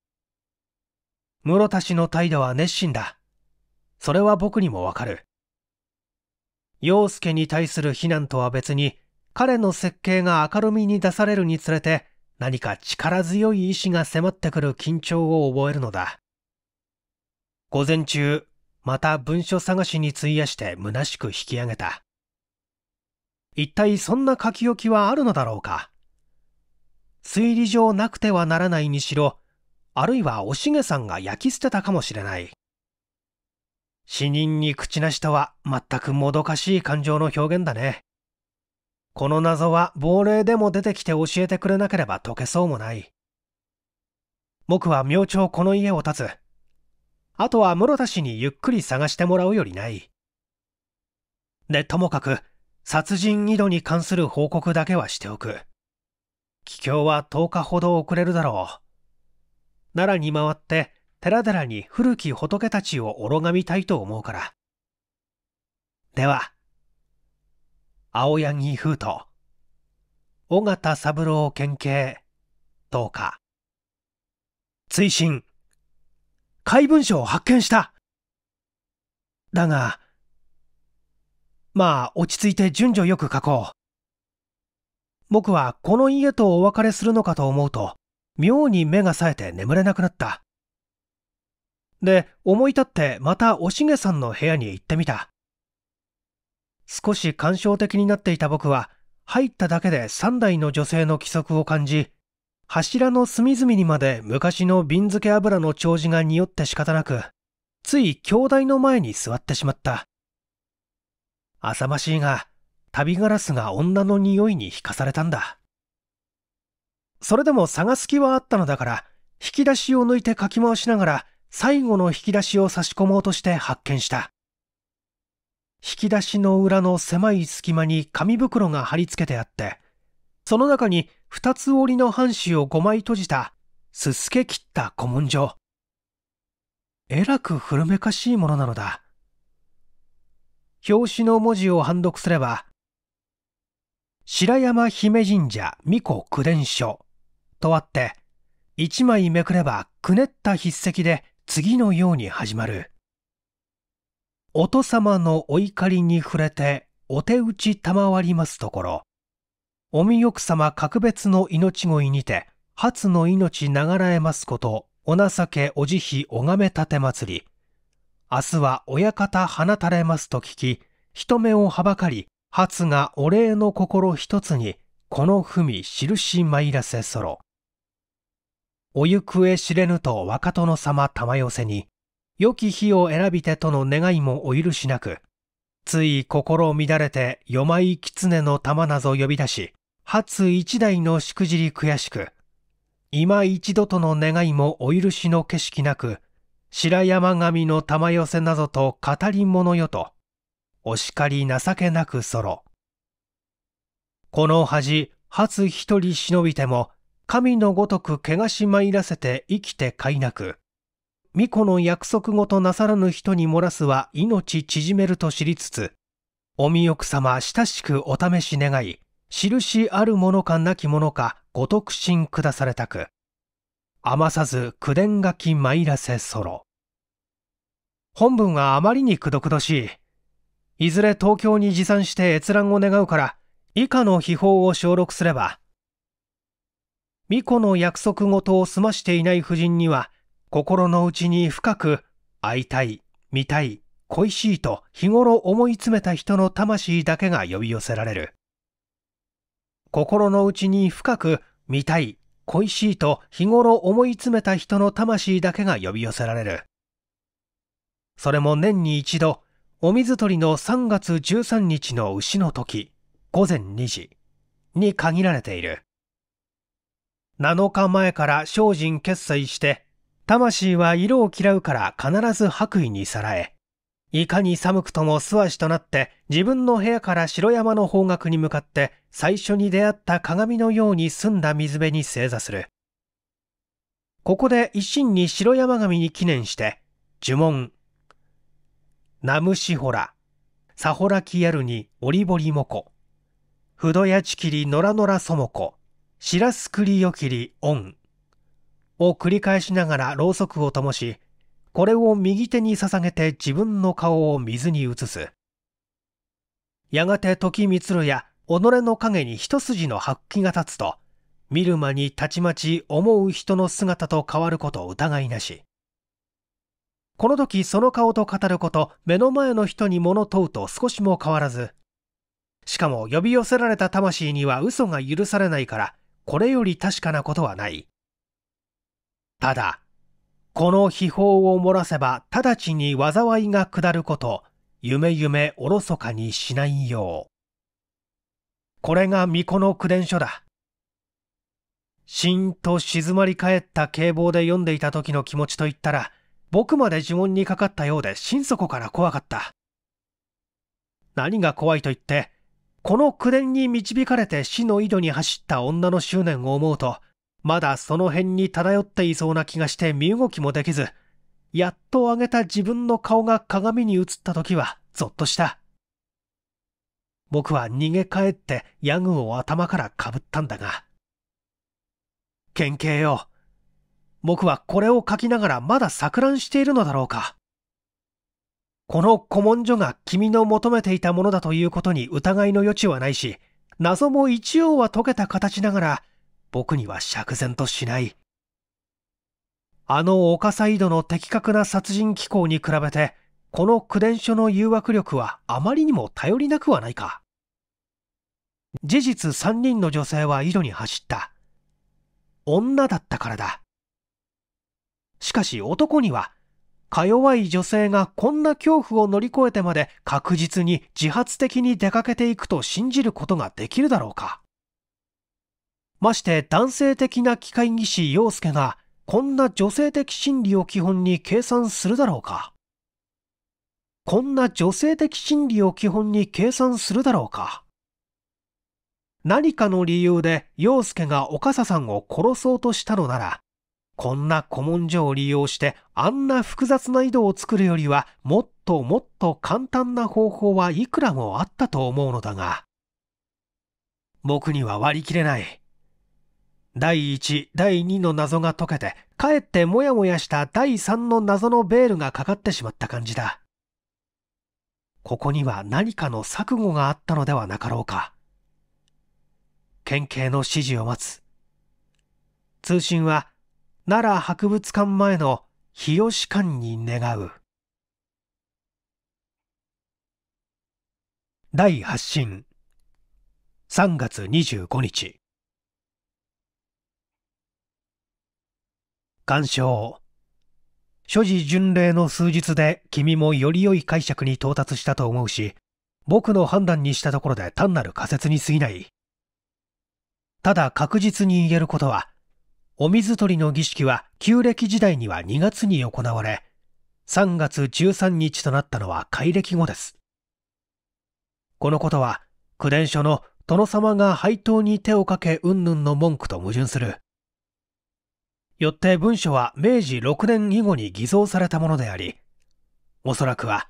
[SPEAKER 1] 室田氏の態度は熱心だ。それは僕にもわかる。陽介に対する非難とは別に、彼の設計が明るみに出されるにつれて、何か力強い意志が迫ってくる緊張を覚えるのだ。午前中、また文書探しに費やして虚しく引き上げた。一体そんな書き置きはあるのだろうか推理上なくてはならないにしろあるいはおしげさんが焼き捨てたかもしれない死人に口なしとは全くもどかしい感情の表現だねこの謎は亡霊でも出てきて教えてくれなければ解けそうもない僕は明朝この家を立つあとは室田氏にゆっくり探してもらうよりないでともかく殺人二度に関する報告だけはしておく。帰郷は10日ほど遅れるだろう。奈良に回って寺々に古き仏たちを拝みたいと思うから。では、青柳風と、尾形三郎県警、どうか。追伸、怪文書を発見しただが、まあ、落ち着いて順序よく書こう。僕はこの家とお別れするのかと思うと、妙に目が冴えて眠れなくなった。で、思い立ってまたおしげさんの部屋に行ってみた。少し感傷的になっていた僕は、入っただけで3台の女性の規則を感じ、柱の隅々にまで昔の瓶漬け油の長寿が匂って仕方なく、つい兄弟の前に座ってしまった。浅ましいが、旅ガラスが女の匂いに引かされたんだ。それでも探す気はあったのだから、引き出しを抜いてかき回しながら、最後の引き出しを差し込もうとして発見した。引き出しの裏の狭い隙間に紙袋が貼り付けてあって、その中に二つ折りの半紙を5枚閉じた、すすけ切った古文書。えらく古めかしいものなのだ。表紙の文字を判読すれば、白山姫神社巫女九伝書とあって、一枚めくればくねった筆跡で次のように始まる。おとさまのお怒りに触れてお手打ち賜りますところ、お見よく様格別の命乞いにて、初の命長らえますこと、お情けお慈悲拝めたて祭り、明日は親方放たれますと聞き、人目をはばかり、初がお礼の心一つに、この文印参らせそろ。お行方知れぬと若殿様玉寄せに、良き日を選びてとの願いもお許しなく、つい心乱れて、よまい狐の玉なぞ呼び出し、初一代のしくじり悔しく、今一度との願いもお許しの景色なく、白山神の玉寄せなどと語り物よと、お叱り情けなくそろ。この恥、初一人忍びても、神のごとく怪我しまいらせて生きていなく。巫女の約束ごとなさらぬ人に漏らすは命縮めると知りつつ、お見よく様親しくお試し願い、印あるものかなきものかご徳心下されたく。余さず口伝書き参らせソロ。本文はあまりにくどくどしい。いずれ東京に持参して閲覧を願うから、以下の秘宝を省録すれば、巫女の約束事を済ましていない夫人には、心の内に深く会いたい、見たい、恋しいと日頃思い詰めた人の魂だけが呼び寄せられる。心の内に深く見たい、恋しいと日頃思い詰めた人の魂だけが呼び寄せられる。それも年に一度、お水取りの3月13日の牛の時、午前2時に限られている。7日前から精進決済して、魂は色を嫌うから必ず白衣にさらえ、いかに寒くとも素足となって自分の部屋から城山の方角に向かって最初に出会った鏡のように澄んだ水辺に正座する。ここで一心に城山神に記念して、呪文。ナムシホラ、サホラキヤルにオリボリモコ、フドヤチキリノラノラソモコ、シラスクリヨキリオンを繰り返しながらろうそくを灯し、これを右手に捧げて自分の顔を水に移す。やがて時光や己の影に一筋の白気が立つと、見る間にたちまち思う人の姿と変わること疑いなし。この時その顔と語ること、目の前の人に物問うと少しも変わらず。しかも呼び寄せられた魂には嘘が許されないから、これより確かなことはない。ただ、この秘宝を漏らせば直ちに災いが下ること、夢夢おろそかにしないよう。これが巫女の口伝書だ。しんと静まり返った警棒で読んでいた時の気持ちといったら、僕まで呪文にかかったようで心底から怖かった。何が怖いと言って、この口伝に導かれて死の井戸に走った女の執念を思うと、まだその辺に漂っていそうな気がして身動きもできず、やっと上げた自分の顔が鏡に映った時はゾッとした。僕は逃げ帰ってヤグを頭からかぶったんだが。県警よ。僕はこれを書きながらまだ錯乱しているのだろうか。この古文書が君の求めていたものだということに疑いの余地はないし、謎も一応は解けた形ながら、僕には釈然としない。あのオカサイドの的確な殺人機構に比べて、この口伝書の誘惑力はあまりにも頼りなくはないか。事実3人の女性は井戸に走った。女だったからだ。しかし男には、か弱い女性がこんな恐怖を乗り越えてまで確実に自発的に出かけていくと信じることができるだろうか。まして男性的な機械技師陽介がこんな女性的心理を基本に計算するだろうかこんな女性的心理を基本に計算するだろうか何かの理由で陽介がお佐さんを殺そうとしたのならこんな古文書を利用してあんな複雑な井戸を作るよりはもっともっと簡単な方法はいくらもあったと思うのだが僕には割り切れない。第1、第2の謎が解けて、かえってもやもやした第3の謎のベールがかかってしまった感じだ。ここには何かの錯誤があったのではなかろうか。県警の指示を待つ。通信は、奈良博物館前の日吉館に願う。第8審。3月25日鑑賞。所持巡礼の数日で君もより良い解釈に到達したと思うし、僕の判断にしたところで単なる仮説に過ぎない。ただ確実に言えることは、お水取りの儀式は旧暦時代には2月に行われ、3月13日となったのは改暦後です。このことは、九伝書の殿様が配当に手をかけ云々の文句と矛盾する。よって文書は明治6年以後に偽造されたものであり、おそらくは、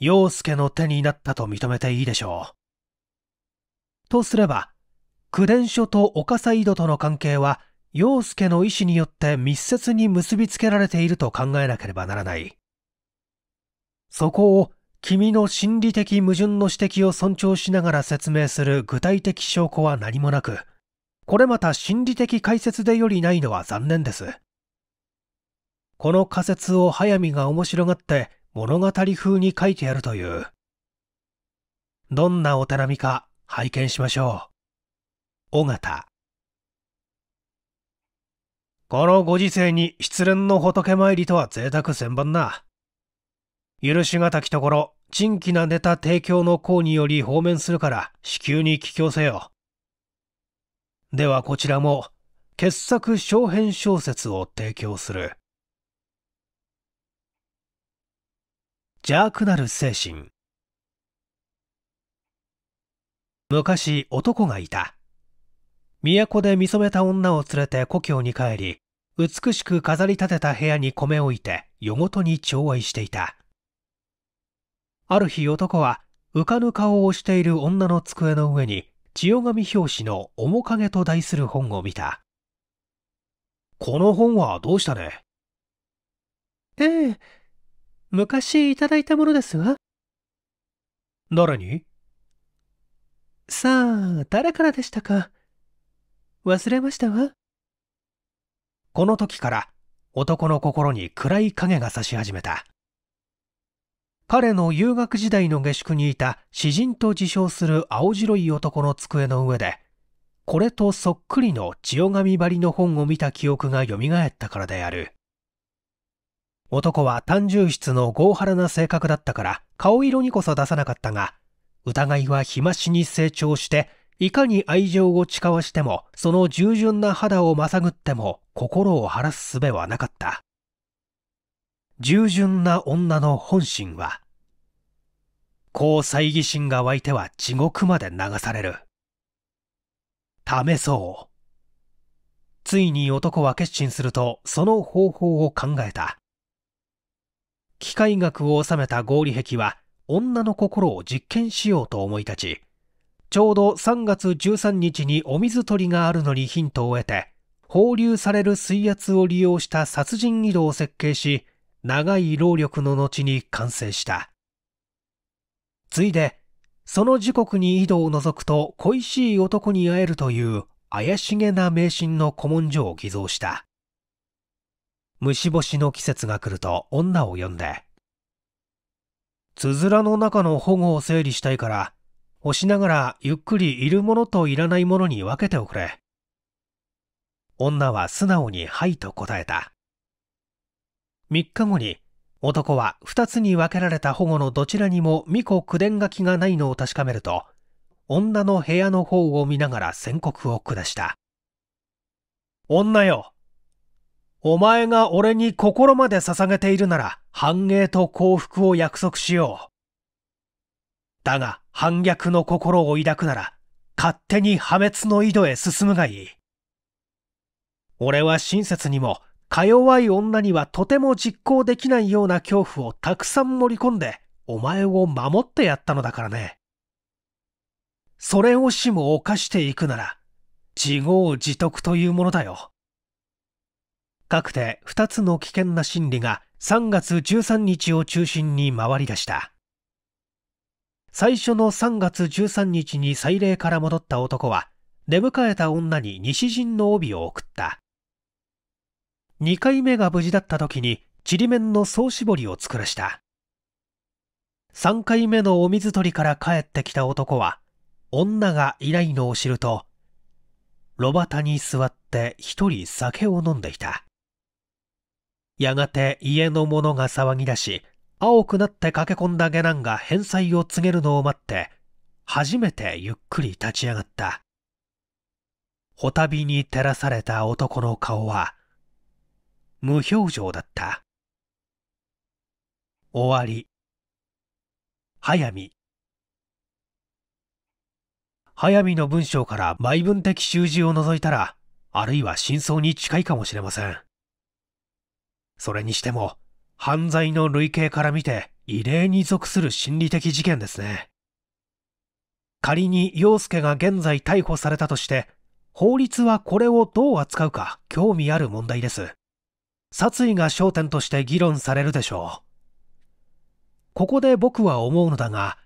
[SPEAKER 1] 陽介の手になったと認めていいでしょう。とすれば、九伝書と岡井戸との関係は、陽介の意思によって密接に結びつけられていると考えなければならない。そこを君の心理的矛盾の指摘を尊重しながら説明する具体的証拠は何もなく、これまた心理的解説でよりないのは残念です。この仮説を早見が面白がって物語風に書いてやるという。どんなお手並みか拝見しましょう。尾形。このご時世に失恋の仏参りとは贅沢千万な。許しがたきところ、珍奇なネタ提供の功により放免するから、至急に帰郷せよ。ではこちらも傑作小編小説を提供する邪悪なる精神昔男がいた都で見初めた女を連れて故郷に帰り美しく飾り立てた部屋に米を置いて夜ごとに寵愛していたある日男は浮かぬ顔をしている女の机の上に千代紙表紙の面影と題する本を見た。この本はどうしたねええ、昔いただいたものですわ。誰にさあ、誰からでしたか。忘れましたわ。この時から男の心に暗い影が差し始めた。彼の留学時代の下宿にいた詩人と自称する青白い男の机の上で、これとそっくりの千代紙張りの本を見た記憶が蘇ったからである。男は単純室の豪華な性格だったから顔色にこそ出さなかったが、疑いは日増しに成長して、いかに愛情を誓わしても、その従順な肌をまさぐっても心を晴らす術はなかった。従順な女の本心は、交猜疑心が湧いては地獄まで流される。試そう。ついに男は決心すると、その方法を考えた。機械学を収めた合理壁は、女の心を実験しようと思い立ち、ちょうど3月13日にお水取りがあるのにヒントを得て、放流される水圧を利用した殺人井戸を設計し、長い労力の後に完成した。ついで、その時刻に井戸を覗くと恋しい男に会えるという怪しげな迷信の古文書を偽造した。虫干しの季節が来ると女を呼んで、つづらの中の保護を整理したいから、押しながらゆっくりいるものといらないものに分けておくれ。女は素直にはいと答えた。3日後に男は2つに分けられた保護のどちらにも巫女口伝書きがないのを確かめると女の部屋の方を見ながら宣告を下した女よお前が俺に心まで捧げているなら繁栄と幸福を約束しようだが反逆の心を抱くなら勝手に破滅の井戸へ進むがいい俺は親切にもか弱い女にはとても実行できないような恐怖をたくさん盛り込んで、お前を守ってやったのだからね。それをしも犯していくなら、自業自得というものだよ。かくて2つの危険な心理が3月13日を中心に回り出した。最初の3月13日に祭礼から戻った男は、出迎えた女に西陣の帯を送った。2回目が無事だった時にちりめんの総絞りを作らした3回目のお水取りから帰ってきた男は女がいないのを知ると炉端に座って一人酒を飲んでいたやがて家の者が騒ぎ出し青くなって駆け込んだ下男が返済を告げるのを待って初めてゆっくり立ち上がった。ほたびに照らされた男の顔は無表情だった終わり早見早見の文章から毎分的習字を除いたらあるいは真相に近いかもしれませんそれにしても犯罪の類型から見て異例に属する心理的事件ですね仮に陽介が現在逮捕されたとして法律はこれをどう扱うか興味ある問題です殺意が焦点として議論されるでしょう。ここで僕は思うのだが、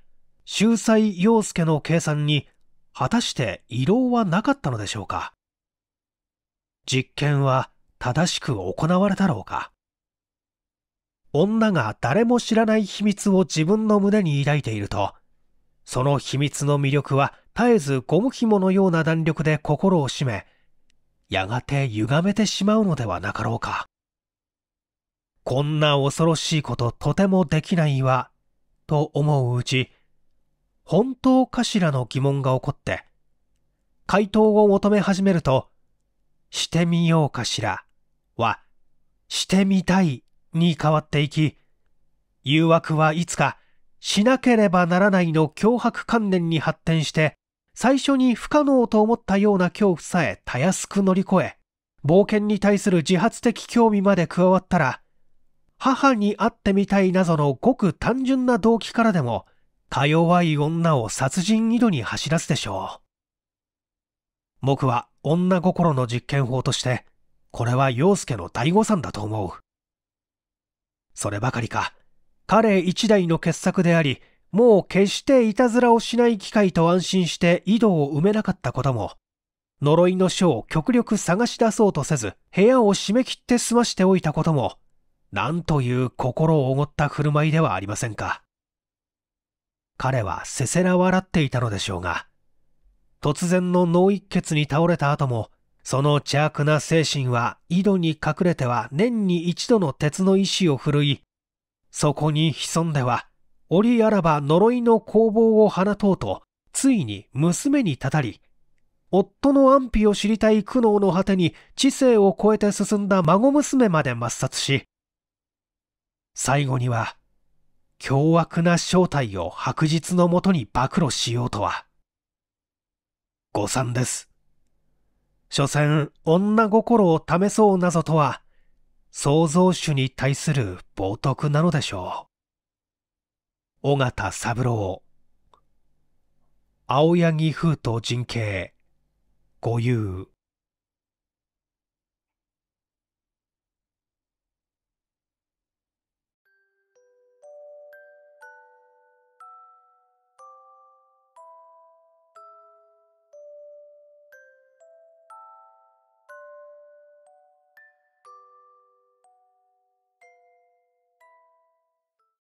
[SPEAKER 1] 秀才陽介の計算に果たして異論はなかったのでしょうか実験は正しく行われたろうか女が誰も知らない秘密を自分の胸に抱いていると、その秘密の魅力は絶えずゴム紐のような弾力で心を締め、やがて歪めてしまうのではなかろうか。こんな恐ろしいこととてもできないわ、と思ううち、本当かしらの疑問が起こって、回答を求め始めると、してみようかしらは、してみたいに変わっていき、誘惑はいつかしなければならないの脅迫観念に発展して、最初に不可能と思ったような恐怖さえたやすく乗り越え、冒険に対する自発的興味まで加わったら、母に会ってみたいなどのごく単純な動機からでも、か弱い女を殺人井戸に走らすでしょう。僕は女心の実験法として、これは陽介の大誤算だと思う。そればかりか、彼一代の傑作であり、もう決していたずらをしない機会と安心して井戸を埋めなかったことも、呪いの書を極力探し出そうとせず、部屋を締め切って済ましておいたことも、なんという心をおごった振る舞いではありませんか。彼はせせら笑っていたのでしょうが、突然の脳一血に倒れた後も、その邪悪な精神は井戸に隠れては年に一度の鉄の意志を振るい、そこに潜んでは、折あらば呪いの攻防を放とうと、ついに娘にたたり、夫の安否を知りたい苦悩の果てに知性を超えて進んだ孫娘まで抹殺し、最後には、凶悪な正体を白日のもとに暴露しようとは。誤算です。所詮、女心を試そうなぞとは、創造主に対する冒涜なのでしょう。尾形三郎、青柳風と人形、御遊。